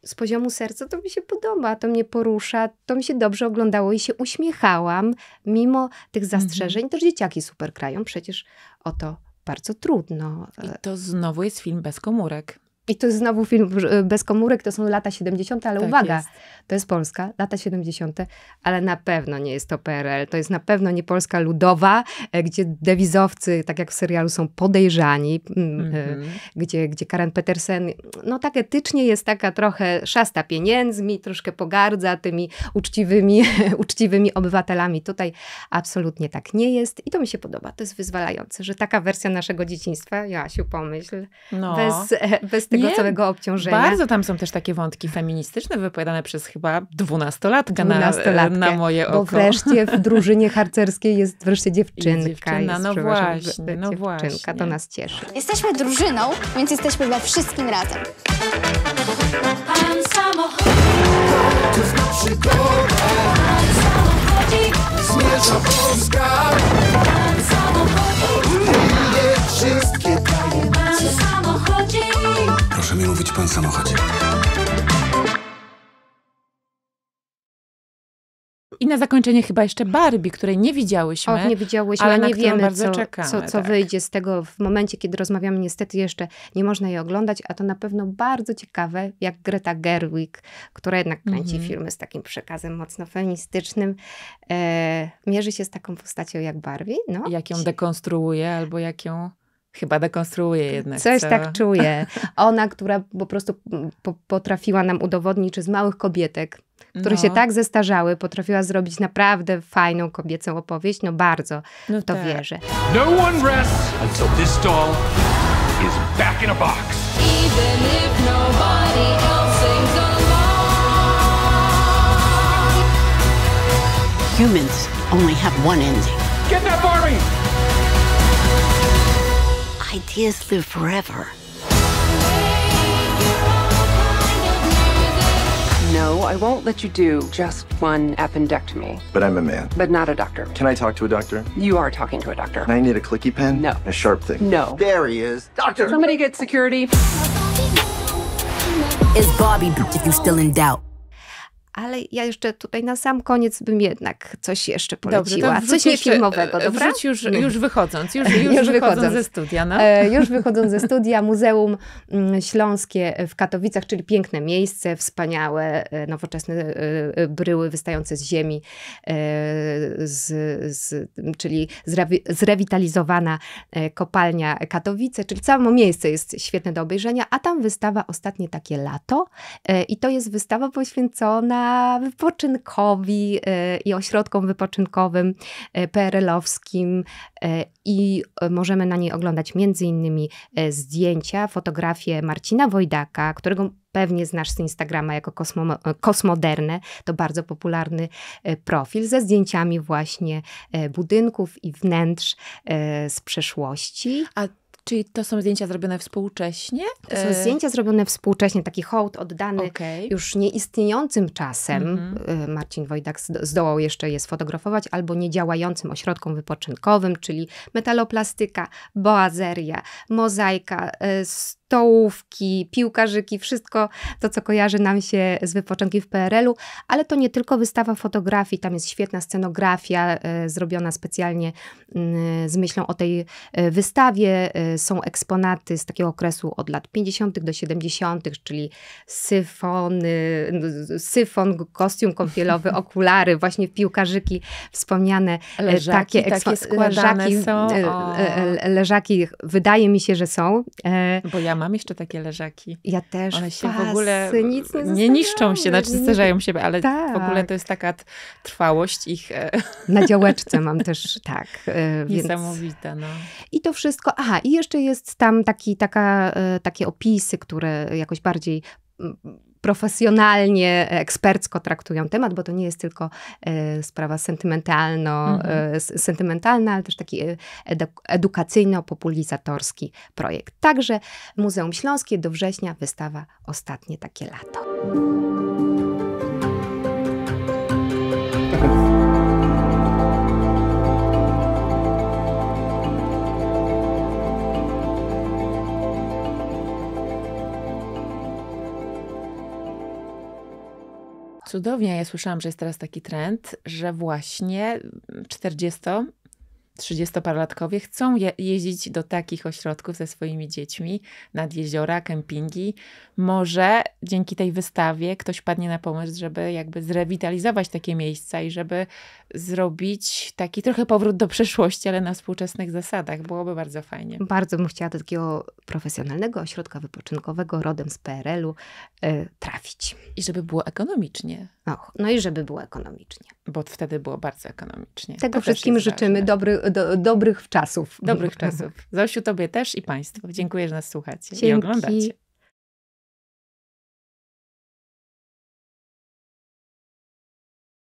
z poziomu serca to mi się podoba, to mnie porusza, to mi się dobrze oglądało i się uśmiechałam, mimo tych mhm. zastrzeżeń. Mhm. Też dzieciaki super krają, przecież o to bardzo trudno. I to znowu jest film bez komórek. I to jest znowu film e, bez komórek, to są lata 70., ale tak uwaga, jest. to jest Polska, lata 70., ale na pewno nie jest to PRL. To jest na pewno nie Polska ludowa, e, gdzie dewizowcy, tak jak w serialu, są podejrzani, mm -hmm. gdzie, gdzie Karen Petersen, no tak etycznie jest taka trochę szasta pieniędzmi, troszkę pogardza tymi uczciwymi, uczciwymi obywatelami. Tutaj absolutnie tak nie jest i to mi się podoba. To jest wyzwalające, że taka wersja naszego dzieciństwa, Jasiu, pomyśl, no. bez, bez tego nie, całego obciążenia. Bardzo tam są też takie wątki feministyczne wypowiadane przez chyba dwunastolatkę na, na moje oko. Bo wreszcie w drużynie harcerskiej jest wreszcie dziewczynka. I dziewczyna, jest, no właśnie, no właśnie. Dziewczynka, to nas cieszy. Jesteśmy drużyną, więc jesteśmy we wszystkim razem. Pan Pan zmierza Pan wszystkie tajemnice. Pan samochodzi Proszę mi mówić pan samochód. I na zakończenie chyba jeszcze Barbie, której nie widziałyśmy. Och, nie widziałyśmy, ale nie wiemy, co, czekamy, co, co tak. wyjdzie z tego w momencie, kiedy rozmawiamy. Niestety jeszcze nie można jej oglądać, a to na pewno bardzo ciekawe, jak Greta Gerwig, która jednak mhm. kręci mm -hmm. filmy z takim przekazem mocno feministycznym, e, mierzy się z taką postacią jak Barbie. No, jak ją dekonstruuje albo jak ją Chyba dekonstruuje jednak. Coś co? tak czuję. Ona, która po prostu po, potrafiła nam udowodnić, że z małych kobietek, które no. się tak zestarzały, potrafiła zrobić naprawdę fajną kobiecą opowieść, no bardzo no to tak. wierzę. No one rests until this doll is back in a box. Even if nobody else sings along. Humans only have one ending. Get that Barbie! ideas live forever. No, I won't let you do just one appendectomy. But I'm a man. But not a doctor. Can I talk to a doctor? You are talking to a doctor. I need a clicky pen? No. A sharp thing? No. There he is. Doctor! Somebody get security. Is Bobby, if you still in doubt. ale ja jeszcze tutaj na sam koniec bym jednak coś jeszcze poleciła. Dobrze, coś niefilmowego, e, dobra? Wrzuć już, już wychodząc, już, już, już wychodząc, ze studia. No. E, już wychodząc ze studia, Muzeum mm, Śląskie w Katowicach, czyli piękne miejsce, wspaniałe, e, nowoczesne bryły wystające z ziemi, z, z, czyli zrewi, zrewitalizowana kopalnia Katowice, czyli całe miejsce jest świetne do obejrzenia, a tam wystawa Ostatnie takie lato i to jest wystawa poświęcona na wypoczynkowi y, i ośrodkom wypoczynkowym y, PRL-owskim y, i możemy na niej oglądać między innymi zdjęcia, fotografie Marcina Wojdaka, którego pewnie znasz z Instagrama jako kosmo, Kosmoderne, to bardzo popularny profil ze zdjęciami właśnie budynków i wnętrz z przeszłości. A Czyli to są zdjęcia zrobione współcześnie? To są e, zdjęcia zrobione współcześnie, taki hołd oddany okay. już nieistniejącym czasem. Mm -hmm. Marcin Wojdak zdołał jeszcze je sfotografować, albo niedziałającym ośrodkom wypoczynkowym, czyli metaloplastyka, boazeria, mozaika, e, stołówki, piłkarzyki, wszystko to, co kojarzy nam się z wypoczynki w PRL-u, ale to nie tylko wystawa fotografii, tam jest świetna scenografia e, zrobiona specjalnie y, z myślą o tej e, wystawie. E, są eksponaty z takiego okresu od lat 50. do 70., czyli syfony, syfon, kostium kąpielowy, okulary, właśnie piłkarzyki wspomniane. Leżaki, takie, takie składane leżaki, są. O. Leżaki wydaje mi się, że są. Bo ja mam jeszcze takie leżaki. Ja też. One się pasy, w ogóle nie, niszczą się, znaczy zdarzają się, ale tak. w ogóle tak. to jest taka trwałość ich. E, Na działeczce mam też, tak. E, więc... no. I to wszystko. Aha, i jeszcze jest tam taki, taka, e, takie opisy, które jakoś bardziej profesjonalnie, e, ekspercko traktują temat, bo to nie jest tylko e, sprawa sentymentalno, mhm. E, sentymentalna, ale też taki edukacyjno-populizatorski projekt. Także Muzeum Śląskie do września wystawa Ostatnie takie lato. Cudownie, ja słyszałam, że jest teraz taki trend, że właśnie 40 30-parolatkowie chcą je jeździć do takich ośrodków ze swoimi dziećmi nad jeziora, kempingi. Może dzięki tej wystawie ktoś padnie na pomysł, żeby jakby zrewitalizować takie miejsca i żeby zrobić taki trochę powrót do przeszłości, ale na współczesnych zasadach. Byłoby bardzo fajnie. Bardzo bym chciała do takiego profesjonalnego ośrodka wypoczynkowego rodem z PRL-u y, trafić. I żeby było ekonomicznie. Och, no i żeby było ekonomicznie. Bo wtedy było bardzo ekonomicznie. Tego to wszystkim życzymy. Dobry do, dobrych czasów. Dobrych czasów. Zosiu, tobie też i Państwu. Dziękuję, że nas słuchacie Dzięki. i oglądacie.